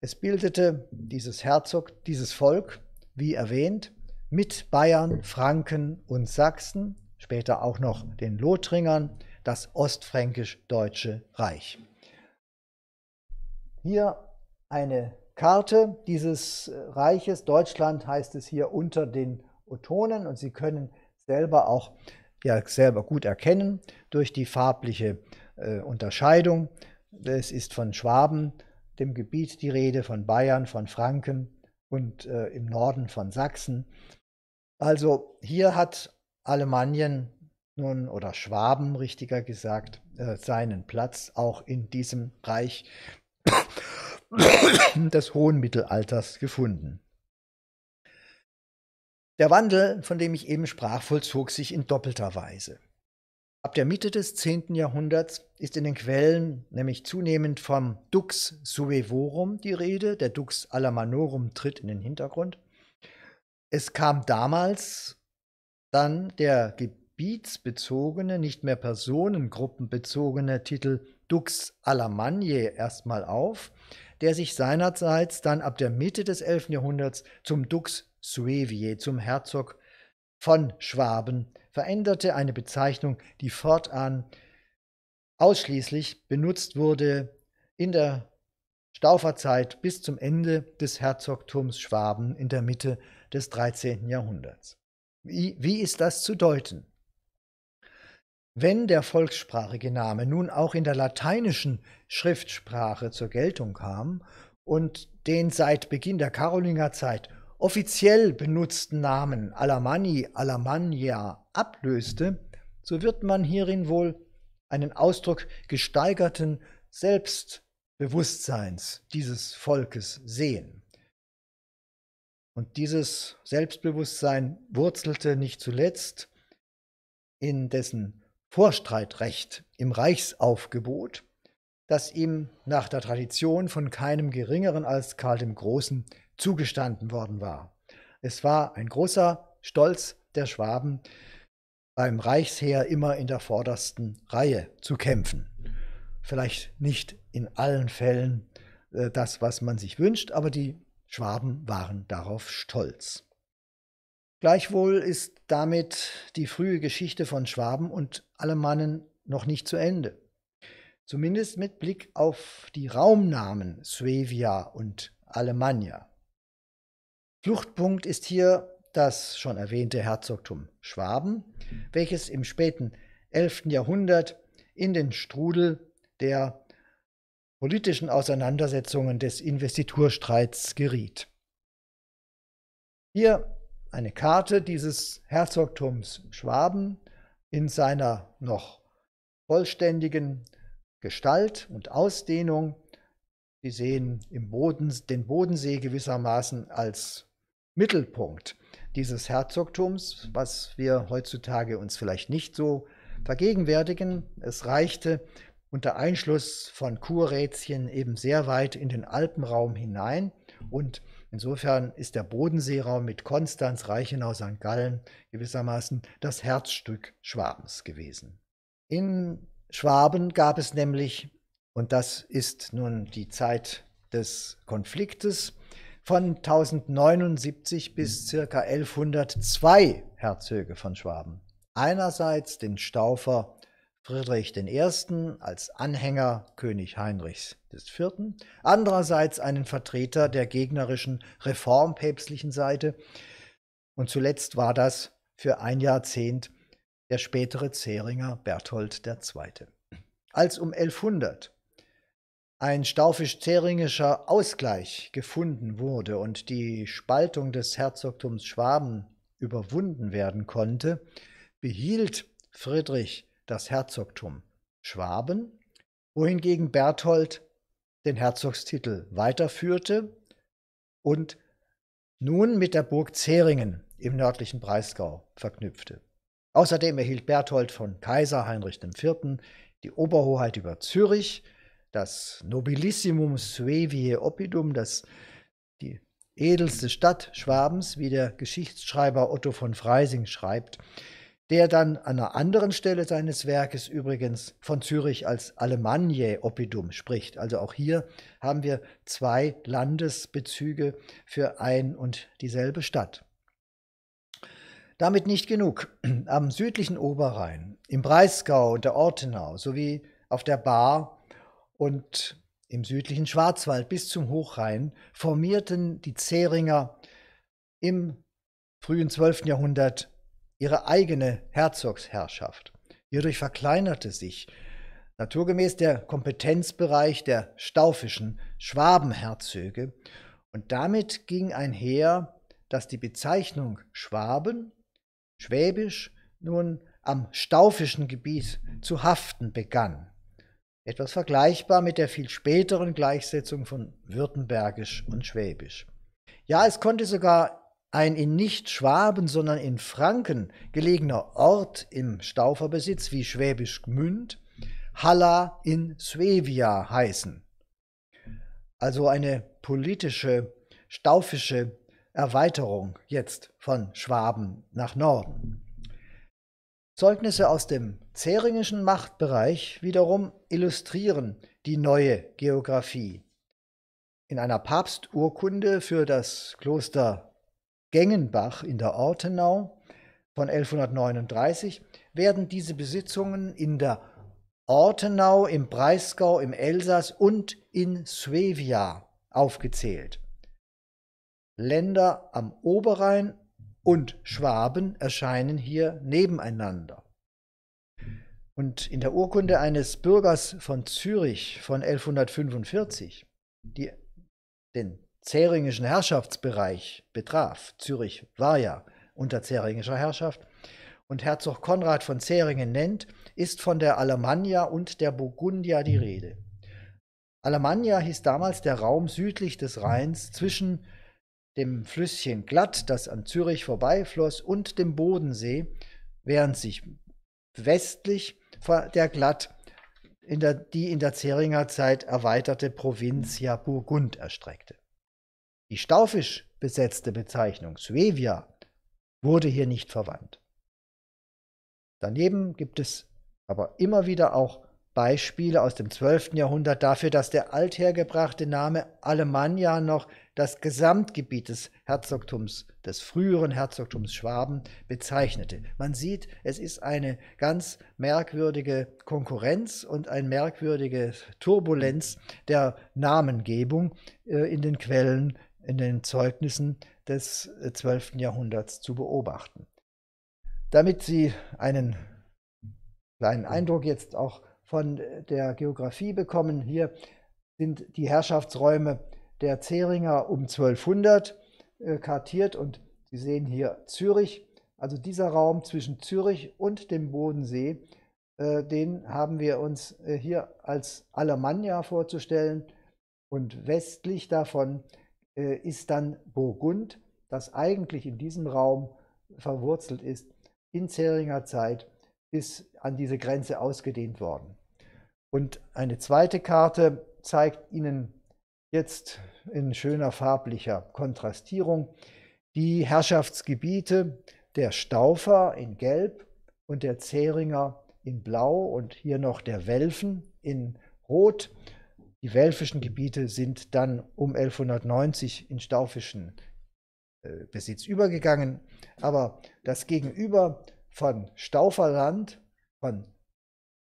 Es bildete dieses Herzog, dieses Volk, wie erwähnt, mit Bayern, Franken und Sachsen, später auch noch den Lothringern, das ostfränkisch-deutsche Reich. Hier eine Karte dieses äh, Reiches. Deutschland heißt es hier unter den Otonen und Sie können selber auch ja, selber gut erkennen durch die farbliche äh, Unterscheidung. Es ist von Schwaben, dem Gebiet die Rede, von Bayern, von Franken und äh, im Norden von Sachsen. Also hier hat Alemannien nun oder Schwaben richtiger gesagt äh, seinen Platz auch in diesem Reich des hohen Mittelalters gefunden. Der Wandel, von dem ich eben sprach, vollzog sich in doppelter Weise. Ab der Mitte des 10. Jahrhunderts ist in den Quellen nämlich zunehmend vom Dux Suevorum die Rede, der Dux Alamanorum tritt in den Hintergrund. Es kam damals dann der gebietsbezogene, nicht mehr personengruppenbezogene Titel Dux Alamanniae erstmal auf, der sich seinerseits dann ab der Mitte des 11. Jahrhunderts zum Dux Suevier, zum Herzog von Schwaben, veränderte, eine Bezeichnung, die fortan ausschließlich benutzt wurde in der Stauferzeit bis zum Ende des Herzogtums Schwaben in der Mitte des 13. Jahrhunderts. Wie, wie ist das zu deuten? Wenn der volkssprachige Name nun auch in der lateinischen Schriftsprache zur Geltung kam und den seit Beginn der Karolingerzeit offiziell benutzten Namen Alamanni, Alamannia ablöste, so wird man hierin wohl einen Ausdruck gesteigerten Selbstbewusstseins dieses Volkes sehen. Und dieses Selbstbewusstsein wurzelte nicht zuletzt in dessen Vorstreitrecht im Reichsaufgebot, das ihm nach der Tradition von keinem geringeren als Karl dem Großen zugestanden worden war. Es war ein großer Stolz der Schwaben, beim Reichsheer immer in der vordersten Reihe zu kämpfen. Vielleicht nicht in allen Fällen äh, das, was man sich wünscht, aber die Schwaben waren darauf stolz. Gleichwohl ist damit die frühe Geschichte von Schwaben und Alemannen noch nicht zu Ende. Zumindest mit Blick auf die Raumnamen Suevia und Alemannia. Fluchtpunkt ist hier das schon erwähnte Herzogtum Schwaben, welches im späten 11. Jahrhundert in den Strudel der politischen Auseinandersetzungen des Investiturstreits geriet. Hier eine Karte dieses Herzogtums Schwaben in seiner noch vollständigen Gestalt und Ausdehnung. Sie sehen im Boden, den Bodensee gewissermaßen als Mittelpunkt dieses Herzogtums, was wir heutzutage uns vielleicht nicht so vergegenwärtigen. Es reichte unter Einschluss von Kurrätschen eben sehr weit in den Alpenraum hinein und Insofern ist der Bodenseeraum mit Konstanz, Reichenau, St. Gallen gewissermaßen das Herzstück Schwabens gewesen. In Schwaben gab es nämlich, und das ist nun die Zeit des Konfliktes, von 1079 bis ca. 1102 Herzöge von Schwaben. Einerseits den Staufer Friedrich I. als Anhänger König Heinrichs IV., andererseits einen Vertreter der gegnerischen reformpäpstlichen Seite und zuletzt war das für ein Jahrzehnt der spätere Zähringer Berthold II. Als um 1100 ein staufisch-zähringischer Ausgleich gefunden wurde und die Spaltung des Herzogtums Schwaben überwunden werden konnte, behielt Friedrich das Herzogtum Schwaben, wohingegen Berthold den Herzogstitel weiterführte und nun mit der Burg Zeringen im nördlichen Breisgau verknüpfte. Außerdem erhielt Berthold von Kaiser Heinrich IV. die Oberhoheit über Zürich, das Nobilissimum Suevie Oppidum, das die edelste Stadt Schwabens, wie der Geschichtsschreiber Otto von Freising schreibt, der dann an einer anderen Stelle seines Werkes übrigens von Zürich als Alemanniae Oppidum spricht. Also auch hier haben wir zwei Landesbezüge für ein und dieselbe Stadt. Damit nicht genug. Am südlichen Oberrhein, im Breisgau und der Ortenau sowie auf der Bar und im südlichen Schwarzwald bis zum Hochrhein formierten die Zähringer im frühen 12. Jahrhundert ihre eigene Herzogsherrschaft. Hierdurch verkleinerte sich naturgemäß der Kompetenzbereich der staufischen Schwabenherzöge und damit ging einher, dass die Bezeichnung Schwaben, Schwäbisch, nun am staufischen Gebiet zu haften begann. Etwas vergleichbar mit der viel späteren Gleichsetzung von Württembergisch und Schwäbisch. Ja, es konnte sogar ein in nicht Schwaben, sondern in Franken gelegener Ort im Stauferbesitz wie Schwäbisch Gmünd, Halla in Suevia heißen. Also eine politische, staufische Erweiterung jetzt von Schwaben nach Norden. Zeugnisse aus dem zähringischen Machtbereich wiederum illustrieren die neue Geographie. In einer Papsturkunde für das Kloster Gengenbach in der Ortenau von 1139 werden diese Besitzungen in der Ortenau, im Breisgau, im Elsass und in Swevia aufgezählt. Länder am Oberrhein und Schwaben erscheinen hier nebeneinander. Und in der Urkunde eines Bürgers von Zürich von 1145, die den zähringischen Herrschaftsbereich betraf. Zürich war ja unter zähringischer Herrschaft. Und Herzog Konrad von Zähringen nennt, ist von der Alemannia und der Burgundia die Rede. Alemannia hieß damals der Raum südlich des Rheins zwischen dem Flüsschen Glatt, das an Zürich vorbeifloss, und dem Bodensee, während sich westlich der Glatt in der, die in der Zähringer Zeit erweiterte Provincia Burgund erstreckte. Die staufisch besetzte Bezeichnung Suevia wurde hier nicht verwandt. Daneben gibt es aber immer wieder auch Beispiele aus dem 12. Jahrhundert dafür, dass der althergebrachte Name Alemannia noch das Gesamtgebiet des Herzogtums, des früheren Herzogtums Schwaben bezeichnete. Man sieht, es ist eine ganz merkwürdige Konkurrenz und eine merkwürdige Turbulenz der Namengebung äh, in den Quellen in den Zeugnissen des 12. Äh, Jahrhunderts zu beobachten. Damit Sie einen kleinen Eindruck jetzt auch von der Geografie bekommen, hier sind die Herrschaftsräume der Zeringer um 1200 äh, kartiert und Sie sehen hier Zürich, also dieser Raum zwischen Zürich und dem Bodensee, äh, den haben wir uns hier als Alemannia vorzustellen und westlich davon äh, ist dann Burgund, das eigentlich in diesem Raum verwurzelt ist, in Zähringer Zeit bis an diese Grenze ausgedehnt worden. Und eine zweite Karte zeigt Ihnen jetzt in schöner farblicher Kontrastierung die Herrschaftsgebiete der Staufer in Gelb und der Zähringer in Blau und hier noch der Welfen in Rot die welfischen Gebiete sind dann um 1190 in staufischen äh, Besitz übergegangen, aber das Gegenüber von Stauferland, von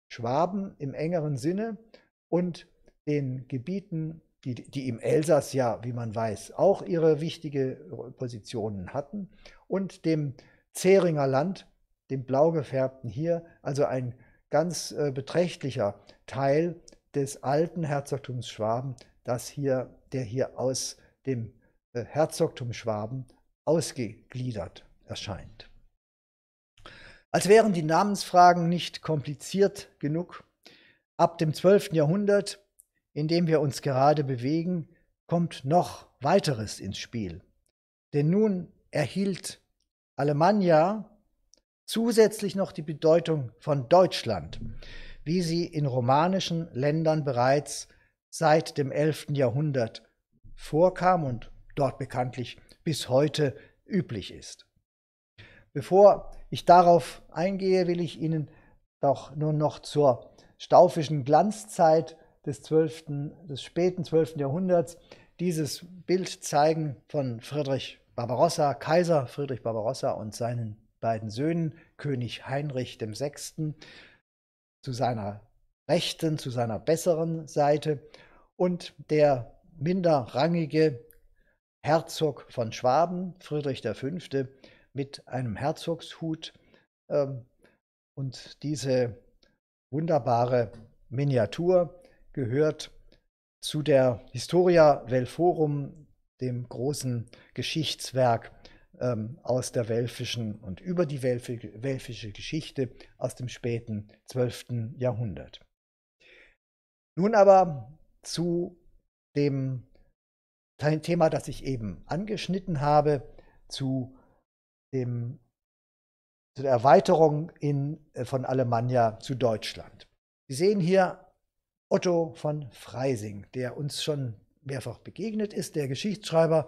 Schwaben im engeren Sinne und den Gebieten, die, die im Elsass ja, wie man weiß, auch ihre wichtige Positionen hatten, und dem Zähringer Land, dem blau gefärbten hier, also ein ganz äh, beträchtlicher Teil des alten Herzogtums Schwaben, das hier, der hier aus dem äh, Herzogtum Schwaben ausgegliedert erscheint. Als wären die Namensfragen nicht kompliziert genug, ab dem 12. Jahrhundert, in dem wir uns gerade bewegen, kommt noch weiteres ins Spiel. Denn nun erhielt Alemannia zusätzlich noch die Bedeutung von Deutschland wie sie in romanischen Ländern bereits seit dem 11. Jahrhundert vorkam und dort bekanntlich bis heute üblich ist. Bevor ich darauf eingehe, will ich Ihnen doch nur noch zur staufischen Glanzzeit des, 12., des späten 12. Jahrhunderts dieses Bild zeigen von Friedrich Barbarossa, Kaiser Friedrich Barbarossa und seinen beiden Söhnen, König Heinrich VI., zu seiner rechten, zu seiner besseren Seite und der minderrangige Herzog von Schwaben, Friedrich V., mit einem Herzogshut. Ähm, und diese wunderbare Miniatur gehört zu der Historia Velforum, dem großen Geschichtswerk ähm, aus der welfischen und über die welfische Geschichte aus dem späten 12. Jahrhundert. Nun aber zu dem Thema, das ich eben angeschnitten habe, zu, dem, zu der Erweiterung in, äh, von Alemannia zu Deutschland. Sie sehen hier Otto von Freising, der uns schon mehrfach begegnet ist, der Geschichtsschreiber,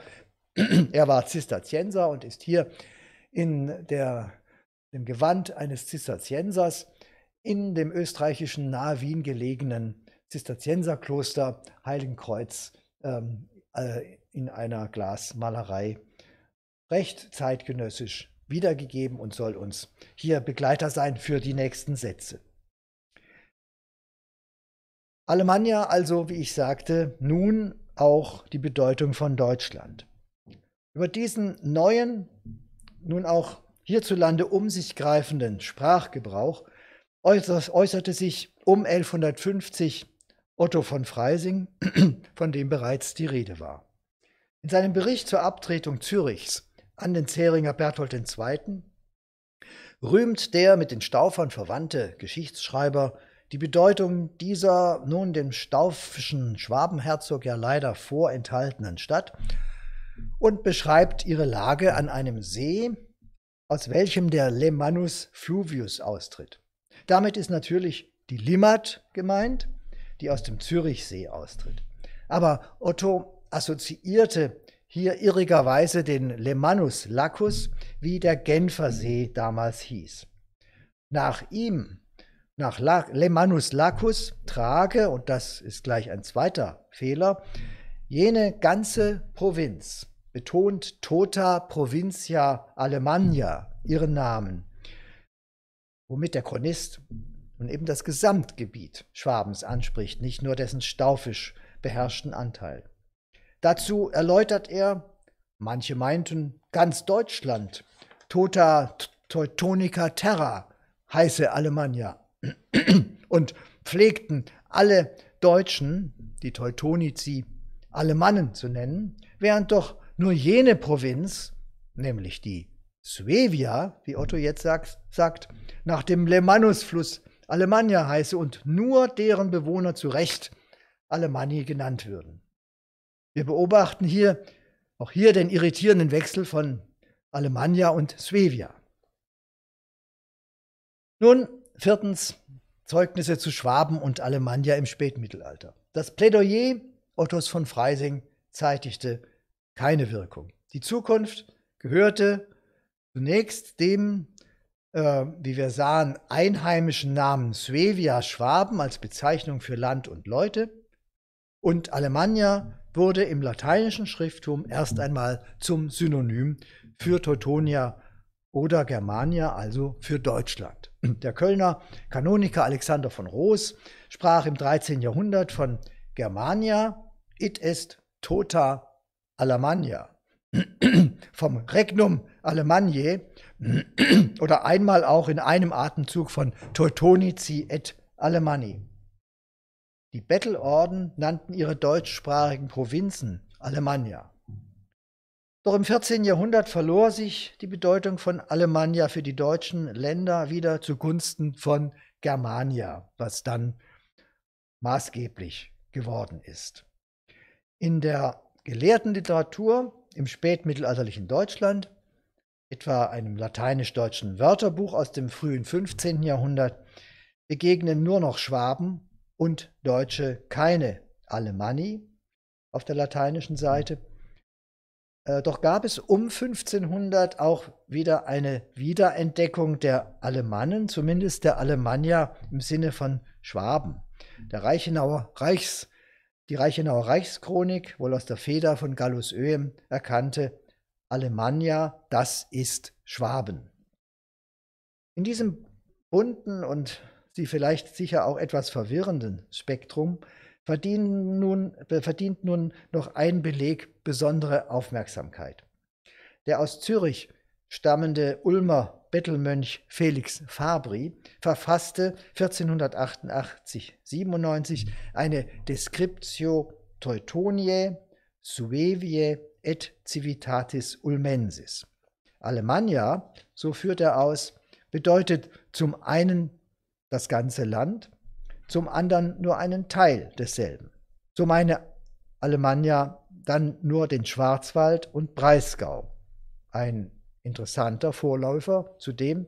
er war Zisterzienser und ist hier in der, dem Gewand eines Zisterziensers in dem österreichischen nahe Wien gelegenen Zisterzienserkloster Heiligenkreuz ähm, äh, in einer Glasmalerei recht zeitgenössisch wiedergegeben und soll uns hier Begleiter sein für die nächsten Sätze. Alemannia also, wie ich sagte, nun auch die Bedeutung von Deutschland. Über diesen neuen, nun auch hierzulande um sich greifenden Sprachgebrauch äußerte sich um 1150 Otto von Freising, von dem bereits die Rede war. In seinem Bericht zur Abtretung Zürichs an den Zähringer Berthold II. rühmt der mit den Staufern verwandte Geschichtsschreiber die Bedeutung dieser nun dem staufischen Schwabenherzog ja leider vorenthaltenen Stadt und beschreibt ihre Lage an einem See, aus welchem der Lemanus fluvius austritt. Damit ist natürlich die Limmat gemeint, die aus dem Zürichsee austritt. Aber Otto assoziierte hier irrigerweise den Lemanus Lacus, wie der Genfer See damals hieß. Nach ihm, nach La Lemanus Lacus, trage, und das ist gleich ein zweiter Fehler, jene ganze Provinz, betont Tota Provincia Alemannia ihren Namen, womit der Chronist und eben das Gesamtgebiet Schwabens anspricht, nicht nur dessen staufisch beherrschten Anteil. Dazu erläutert er, manche meinten ganz Deutschland, Tota Teutonica Terra heiße Alemannia und pflegten alle Deutschen, die Teutonici, Alemannen zu nennen, während doch nur jene Provinz, nämlich die Suevia, wie Otto jetzt sagt, sagt nach dem Lemannusfluss Alemannia heiße und nur deren Bewohner zu Recht Alemanni genannt würden. Wir beobachten hier auch hier den irritierenden Wechsel von Alemannia und Suevia. Nun viertens Zeugnisse zu Schwaben und Alemannia im Spätmittelalter. Das Plädoyer Ottos von Freising zeitigte keine Wirkung. Die Zukunft gehörte zunächst dem, äh, wie wir sahen, einheimischen Namen Suevia Schwaben als Bezeichnung für Land und Leute und Alemannia wurde im lateinischen Schrifttum erst einmal zum Synonym für Teutonia oder Germania, also für Deutschland. Der Kölner Kanoniker Alexander von Roos sprach im 13. Jahrhundert von Germania, it est tota Alemannia, vom Regnum Alemanniae oder einmal auch in einem Atemzug von Teutonici et Alemanni. Die Bettelorden nannten ihre deutschsprachigen Provinzen Alemannia. Doch im 14. Jahrhundert verlor sich die Bedeutung von Alemannia für die deutschen Länder wieder zugunsten von Germania, was dann maßgeblich geworden ist. In der gelehrten Literatur im spätmittelalterlichen Deutschland, etwa einem lateinisch-deutschen Wörterbuch aus dem frühen 15. Jahrhundert, begegnen nur noch Schwaben und Deutsche keine Alemanni auf der lateinischen Seite. Äh, doch gab es um 1500 auch wieder eine Wiederentdeckung der Alemannen, zumindest der Alemannia im Sinne von Schwaben. Der Reichenauer Reichs die Reichenauer Reichschronik, wohl aus der Feder von Gallus Oehm, erkannte, Alemannia, das ist Schwaben. In diesem bunten und sie vielleicht sicher auch etwas verwirrenden Spektrum verdient nun, verdient nun noch ein Beleg besondere Aufmerksamkeit. Der aus Zürich stammende Ulmer Bettelmönch Felix Fabri verfasste 1488-97 eine Descriptio Teutoniae Sueviae et Civitatis Ulmensis. Alemannia, so führt er aus, bedeutet zum einen das ganze Land, zum anderen nur einen Teil desselben. So meine Alemannia dann nur den Schwarzwald und Breisgau, ein interessanter Vorläufer zu dem,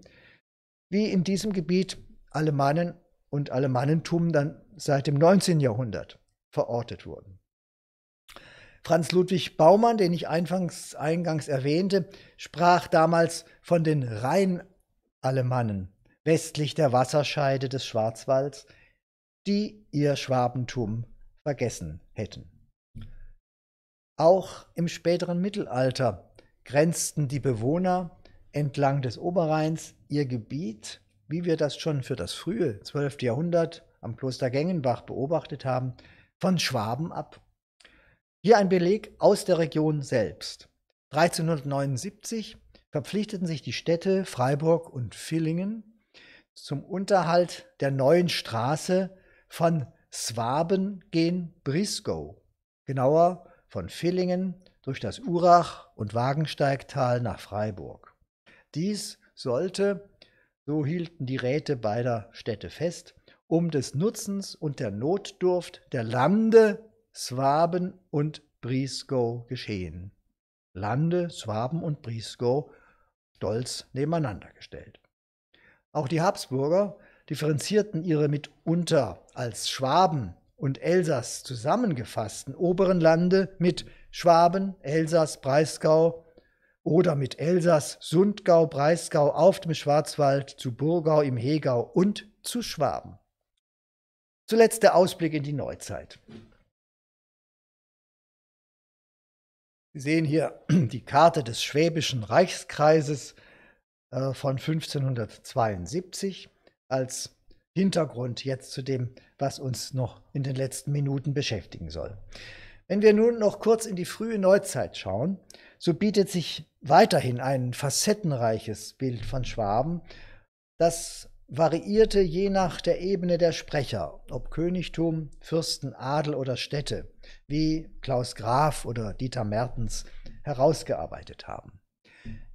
wie in diesem Gebiet Alemannen und Alemannentum dann seit dem 19. Jahrhundert verortet wurden. Franz Ludwig Baumann, den ich eingangs, eingangs erwähnte, sprach damals von den Rheinalemannen westlich der Wasserscheide des Schwarzwalds, die ihr Schwabentum vergessen hätten. Auch im späteren Mittelalter grenzten die Bewohner entlang des Oberrheins ihr Gebiet, wie wir das schon für das frühe 12. Jahrhundert am Kloster Gengenbach beobachtet haben, von Schwaben ab. Hier ein Beleg aus der Region selbst. 1379 verpflichteten sich die Städte Freiburg und Villingen zum Unterhalt der neuen Straße von Swaben gen Briscoe, genauer von Villingen durch das Urach- und Wagensteigtal nach Freiburg. Dies sollte, so hielten die Räte beider Städte fest, um des Nutzens und der Notdurft der Lande, Swaben und Briesgau geschehen. Lande, Swaben und Briesgau stolz nebeneinander gestellt. Auch die Habsburger differenzierten ihre mitunter als Schwaben und Elsass zusammengefassten oberen Lande mit Schwaben, Elsass, Breisgau oder mit Elsass, Sundgau, Breisgau auf dem Schwarzwald zu Burgau im Hegau und zu Schwaben. Zuletzt der Ausblick in die Neuzeit. Sie sehen hier die Karte des Schwäbischen Reichskreises äh, von 1572 als Hintergrund jetzt zu dem, was uns noch in den letzten Minuten beschäftigen soll. Wenn wir nun noch kurz in die frühe Neuzeit schauen, so bietet sich weiterhin ein facettenreiches Bild von Schwaben, das variierte je nach der Ebene der Sprecher, ob Königtum, Fürsten, Adel oder Städte, wie Klaus Graf oder Dieter Mertens herausgearbeitet haben.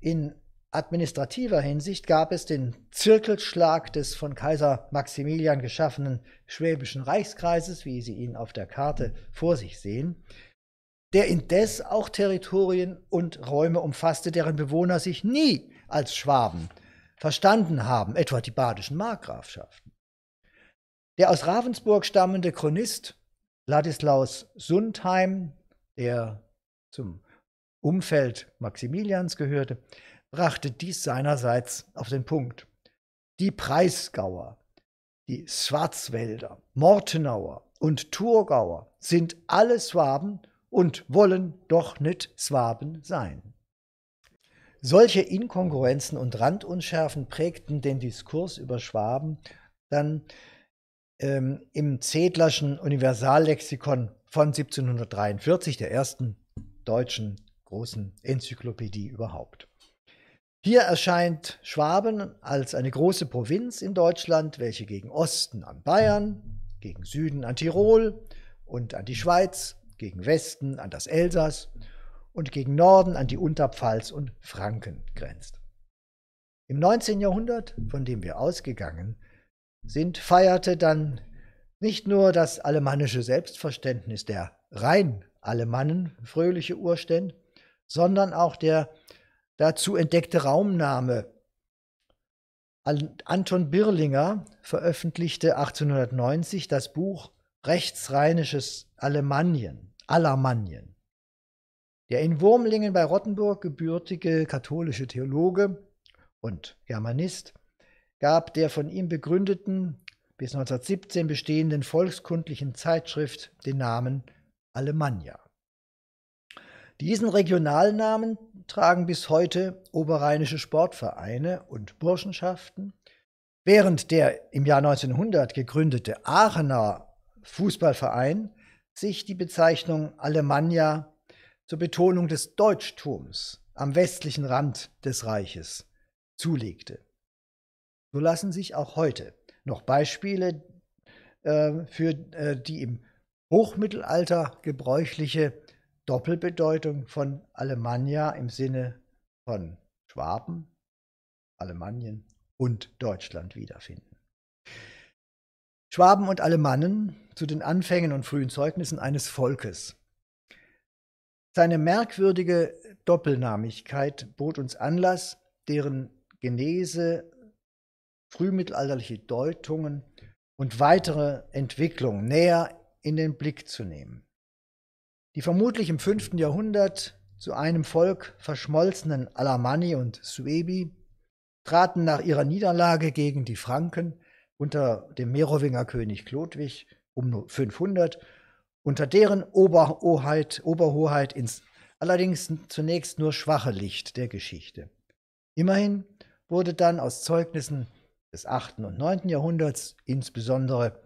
In administrativer Hinsicht gab es den Zirkelschlag des von Kaiser Maximilian geschaffenen Schwäbischen Reichskreises, wie Sie ihn auf der Karte vor sich sehen, der indes auch Territorien und Räume umfasste, deren Bewohner sich nie als Schwaben verstanden haben, etwa die badischen Markgrafschaften. Der aus Ravensburg stammende Chronist Ladislaus Sundheim, der zum Umfeld Maximilians gehörte, brachte dies seinerseits auf den Punkt. Die Preisgauer, die Schwarzwälder, Mortenauer und Thurgauer sind alle Schwaben und wollen doch nicht Schwaben sein. Solche Inkongruenzen und Randunschärfen prägten den Diskurs über Schwaben dann ähm, im Zedlerschen Universallexikon von 1743, der ersten deutschen großen Enzyklopädie überhaupt. Hier erscheint Schwaben als eine große Provinz in Deutschland, welche gegen Osten an Bayern, gegen Süden an Tirol und an die Schweiz, gegen Westen an das Elsass und gegen Norden an die Unterpfalz und Franken grenzt. Im 19. Jahrhundert, von dem wir ausgegangen sind, feierte dann nicht nur das alemannische Selbstverständnis der rein Alemannen fröhliche Urständ, sondern auch der dazu entdeckte Raumnahme. Anton Birlinger veröffentlichte 1890 das Buch Rechtsrheinisches Alemannien, Alamannien. Der in Wurmlingen bei Rottenburg gebürtige katholische Theologe und Germanist gab der von ihm begründeten, bis 1917 bestehenden volkskundlichen Zeitschrift den Namen Alemannia. Diesen Regionalnamen tragen bis heute oberrheinische Sportvereine und Burschenschaften, während der im Jahr 1900 gegründete Aachener Fußballverein sich die Bezeichnung Alemannia zur Betonung des Deutschtums am westlichen Rand des Reiches zulegte. So lassen sich auch heute noch Beispiele äh, für äh, die im Hochmittelalter gebräuchliche Doppelbedeutung von Alemannia im Sinne von Schwaben, Alemannien und Deutschland wiederfinden. Schwaben und Alemannen zu den Anfängen und frühen Zeugnissen eines Volkes. Seine merkwürdige Doppelnamigkeit bot uns Anlass, deren Genese, frühmittelalterliche Deutungen und weitere Entwicklung näher in den Blick zu nehmen. Die vermutlich im 5. Jahrhundert zu einem Volk verschmolzenen Alamanni und Suebi traten nach ihrer Niederlage gegen die Franken unter dem Merowinger König Chlodwig um 500 unter deren Oberhoheit, Oberhoheit ins allerdings zunächst nur schwache Licht der Geschichte. Immerhin wurde dann aus Zeugnissen des 8. und 9. Jahrhunderts, insbesondere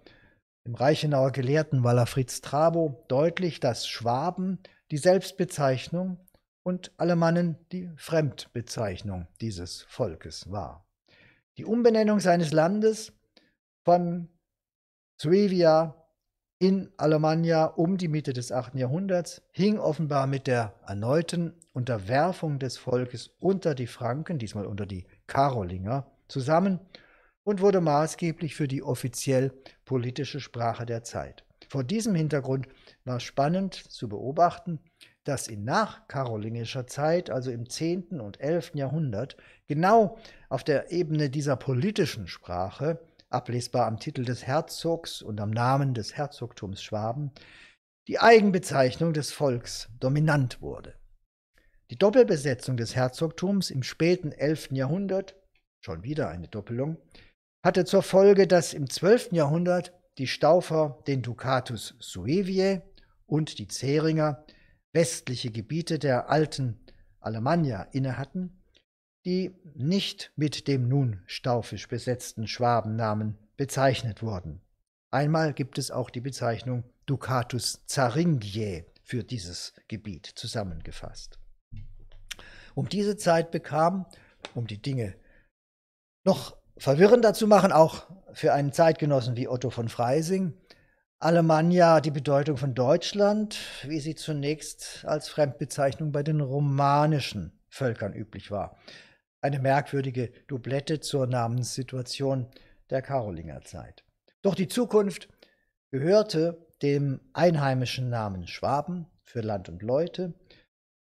im Reichenauer Gelehrten Waller Fritz Trabo deutlich, dass Schwaben die Selbstbezeichnung und Alemannen die Fremdbezeichnung dieses Volkes war. Die Umbenennung seines Landes von Suevia in Alemannia um die Mitte des 8. Jahrhunderts hing offenbar mit der erneuten Unterwerfung des Volkes unter die Franken, diesmal unter die Karolinger, zusammen und wurde maßgeblich für die offiziell politische Sprache der Zeit. Vor diesem Hintergrund war spannend zu beobachten, dass in nachkarolingischer Zeit, also im 10. und 11. Jahrhundert, genau auf der Ebene dieser politischen Sprache, ablesbar am Titel des Herzogs und am Namen des Herzogtums Schwaben, die Eigenbezeichnung des Volks dominant wurde. Die Doppelbesetzung des Herzogtums im späten 11. Jahrhundert, schon wieder eine Doppelung, hatte zur Folge, dass im 12. Jahrhundert die Staufer den Ducatus Sueviae und die Zeringer westliche Gebiete der alten Alemannia innehatten, die nicht mit dem nun staufisch besetzten Schwabennamen bezeichnet wurden. Einmal gibt es auch die Bezeichnung Ducatus Zaringiae für dieses Gebiet zusammengefasst. Um diese Zeit bekam, um die Dinge noch Verwirrender zu machen, auch für einen Zeitgenossen wie Otto von Freising. Alemannia, die Bedeutung von Deutschland, wie sie zunächst als Fremdbezeichnung bei den romanischen Völkern üblich war. Eine merkwürdige Doublette zur Namenssituation der Karolingerzeit. Doch die Zukunft gehörte dem einheimischen Namen Schwaben für Land und Leute,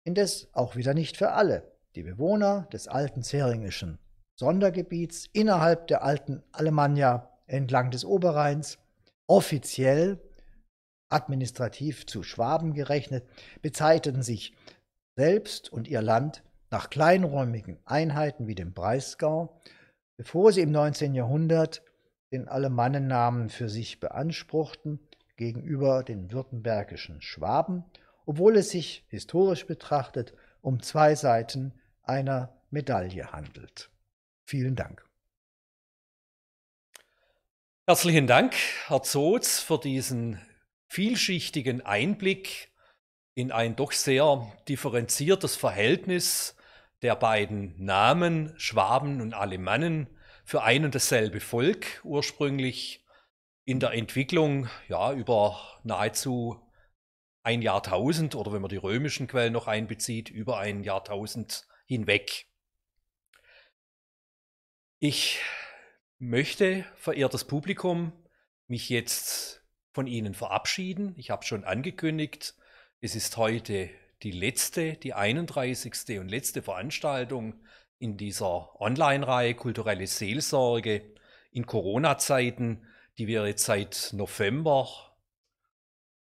indes auch wieder nicht für alle. Die Bewohner des alten zeringischen Sondergebiets innerhalb der alten Alemannia entlang des Oberrheins, offiziell administrativ zu Schwaben gerechnet, bezeichneten sich selbst und ihr Land nach kleinräumigen Einheiten wie dem Breisgau, bevor sie im 19. Jahrhundert den Alemannennamen für sich beanspruchten gegenüber den württembergischen Schwaben, obwohl es sich historisch betrachtet um zwei Seiten einer Medaille handelt. Vielen Dank. Herzlichen Dank, Herr Zotz, für diesen vielschichtigen Einblick in ein doch sehr differenziertes Verhältnis der beiden Namen Schwaben und Alemannen für ein und dasselbe Volk ursprünglich in der Entwicklung ja über nahezu ein Jahrtausend oder wenn man die römischen Quellen noch einbezieht, über ein Jahrtausend hinweg. Ich möchte, verehrtes Publikum, mich jetzt von Ihnen verabschieden. Ich habe schon angekündigt, es ist heute die letzte, die 31. und letzte Veranstaltung in dieser Online-Reihe Kulturelle Seelsorge in Corona-Zeiten, die wir jetzt seit November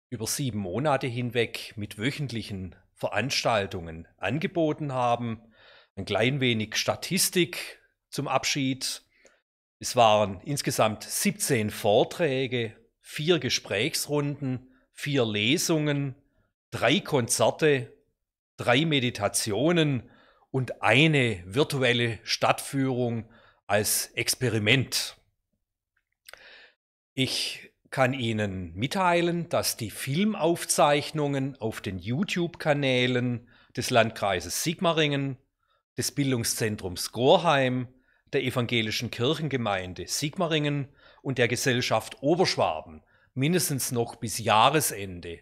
über sieben Monate hinweg mit wöchentlichen Veranstaltungen angeboten haben. Ein klein wenig Statistik zum Abschied. Es waren insgesamt 17 Vorträge, vier Gesprächsrunden, vier Lesungen, drei Konzerte, drei Meditationen und eine virtuelle Stadtführung als Experiment. Ich kann Ihnen mitteilen, dass die Filmaufzeichnungen auf den YouTube-Kanälen des Landkreises Sigmaringen, des Bildungszentrums Gorheim der evangelischen Kirchengemeinde Sigmaringen und der Gesellschaft Oberschwaben mindestens noch bis Jahresende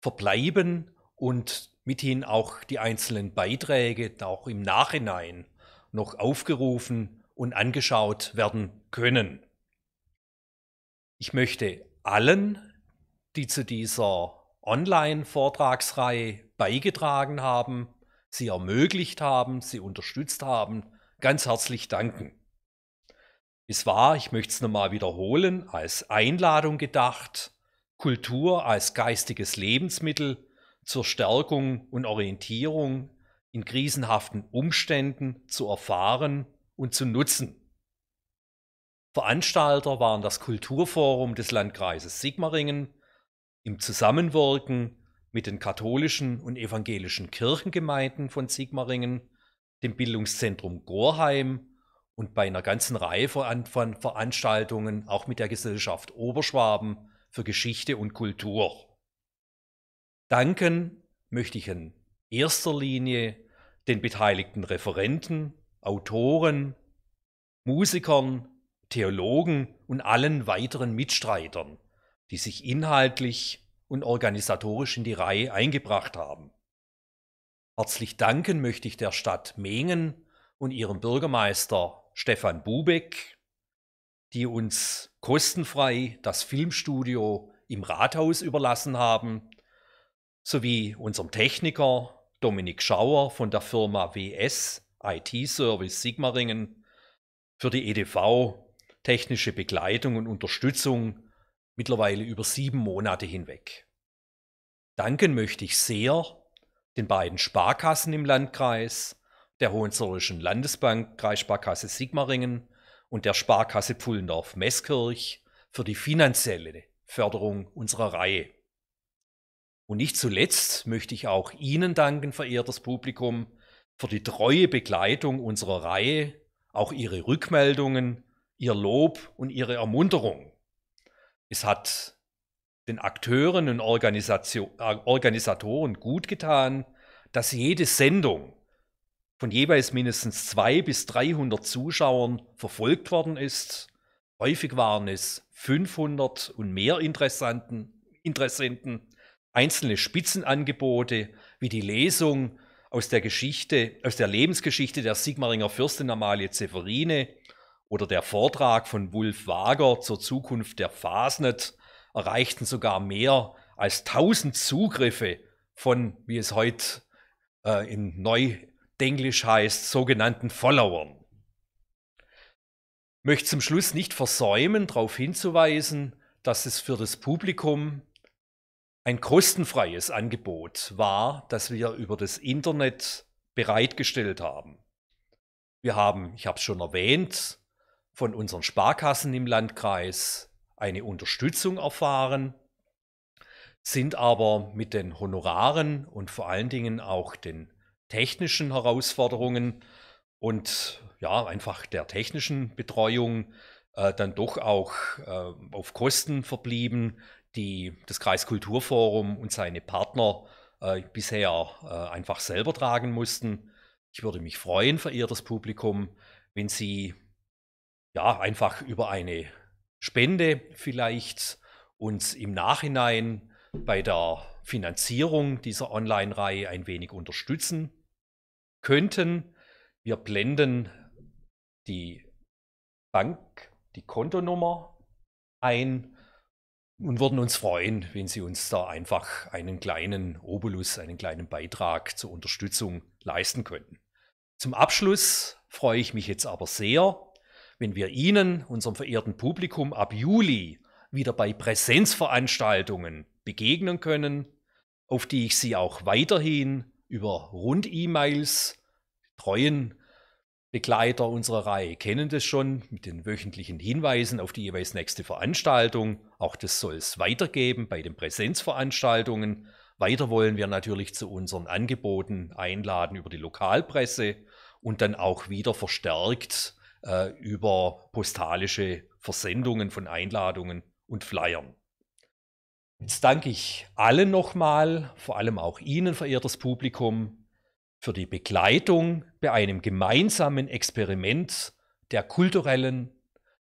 verbleiben und mithin auch die einzelnen Beiträge auch im Nachhinein noch aufgerufen und angeschaut werden können. Ich möchte allen, die zu dieser Online-Vortragsreihe beigetragen haben, sie ermöglicht haben, sie unterstützt haben, ganz herzlich danken. Es war, ich möchte es nochmal wiederholen, als Einladung gedacht, Kultur als geistiges Lebensmittel zur Stärkung und Orientierung in krisenhaften Umständen zu erfahren und zu nutzen. Veranstalter waren das Kulturforum des Landkreises Sigmaringen im Zusammenwirken mit den katholischen und evangelischen Kirchengemeinden von Sigmaringen dem Bildungszentrum Gorheim und bei einer ganzen Reihe von Veranstaltungen, auch mit der Gesellschaft Oberschwaben für Geschichte und Kultur. Danken möchte ich in erster Linie den beteiligten Referenten, Autoren, Musikern, Theologen und allen weiteren Mitstreitern, die sich inhaltlich und organisatorisch in die Reihe eingebracht haben. Herzlich danken möchte ich der Stadt Mengen und ihrem Bürgermeister Stefan Bubeck, die uns kostenfrei das Filmstudio im Rathaus überlassen haben, sowie unserem Techniker Dominik Schauer von der Firma WS IT Service Sigmaringen für die EDV technische Begleitung und Unterstützung mittlerweile über sieben Monate hinweg. Danken möchte ich sehr den beiden Sparkassen im Landkreis, der Hohenzollernschen Landesbank Kreissparkasse Sigmaringen und der Sparkasse Pullendorf-Meßkirch für die finanzielle Förderung unserer Reihe. Und nicht zuletzt möchte ich auch Ihnen danken, verehrtes Publikum, für die treue Begleitung unserer Reihe, auch Ihre Rückmeldungen, Ihr Lob und Ihre Ermunterung. Es hat den Akteuren und Organisation, äh, Organisatoren gut getan, dass jede Sendung von jeweils mindestens 200 bis 300 Zuschauern verfolgt worden ist. Häufig waren es 500 und mehr Interessanten, Interessenten. Einzelne Spitzenangebote wie die Lesung aus der Geschichte, aus der Lebensgeschichte der Sigmaringer Fürstin Amalie Zeferine oder der Vortrag von Wulf Wager zur Zukunft der Fasnet erreichten sogar mehr als 1000 Zugriffe von, wie es heute äh, in Neudenglisch heißt, sogenannten Followern. Möchte zum Schluss nicht versäumen, darauf hinzuweisen, dass es für das Publikum ein kostenfreies Angebot war, das wir über das Internet bereitgestellt haben. Wir haben, ich habe es schon erwähnt, von unseren Sparkassen im Landkreis eine Unterstützung erfahren, sind aber mit den Honoraren und vor allen Dingen auch den technischen Herausforderungen und ja, einfach der technischen Betreuung äh, dann doch auch äh, auf Kosten verblieben, die das Kreiskulturforum und seine Partner äh, bisher äh, einfach selber tragen mussten. Ich würde mich freuen, verehrtes Publikum, wenn Sie ja einfach über eine Spende vielleicht uns im Nachhinein bei der Finanzierung dieser Online-Reihe ein wenig unterstützen könnten. Wir blenden die Bank, die Kontonummer ein und würden uns freuen, wenn Sie uns da einfach einen kleinen Obolus, einen kleinen Beitrag zur Unterstützung leisten könnten. Zum Abschluss freue ich mich jetzt aber sehr wenn wir Ihnen, unserem verehrten Publikum, ab Juli wieder bei Präsenzveranstaltungen begegnen können, auf die ich Sie auch weiterhin über Rund-E-Mails, treuen Begleiter unserer Reihe kennen das schon mit den wöchentlichen Hinweisen auf die jeweils nächste Veranstaltung. Auch das soll es weitergeben bei den Präsenzveranstaltungen. Weiter wollen wir natürlich zu unseren Angeboten einladen über die Lokalpresse und dann auch wieder verstärkt äh, über postalische Versendungen von Einladungen und Flyern. Jetzt danke ich allen nochmal, vor allem auch Ihnen, verehrtes Publikum, für die Begleitung bei einem gemeinsamen Experiment der kulturellen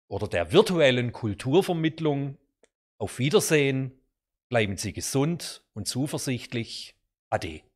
oder der virtuellen Kulturvermittlung. Auf Wiedersehen, bleiben Sie gesund und zuversichtlich. Ade.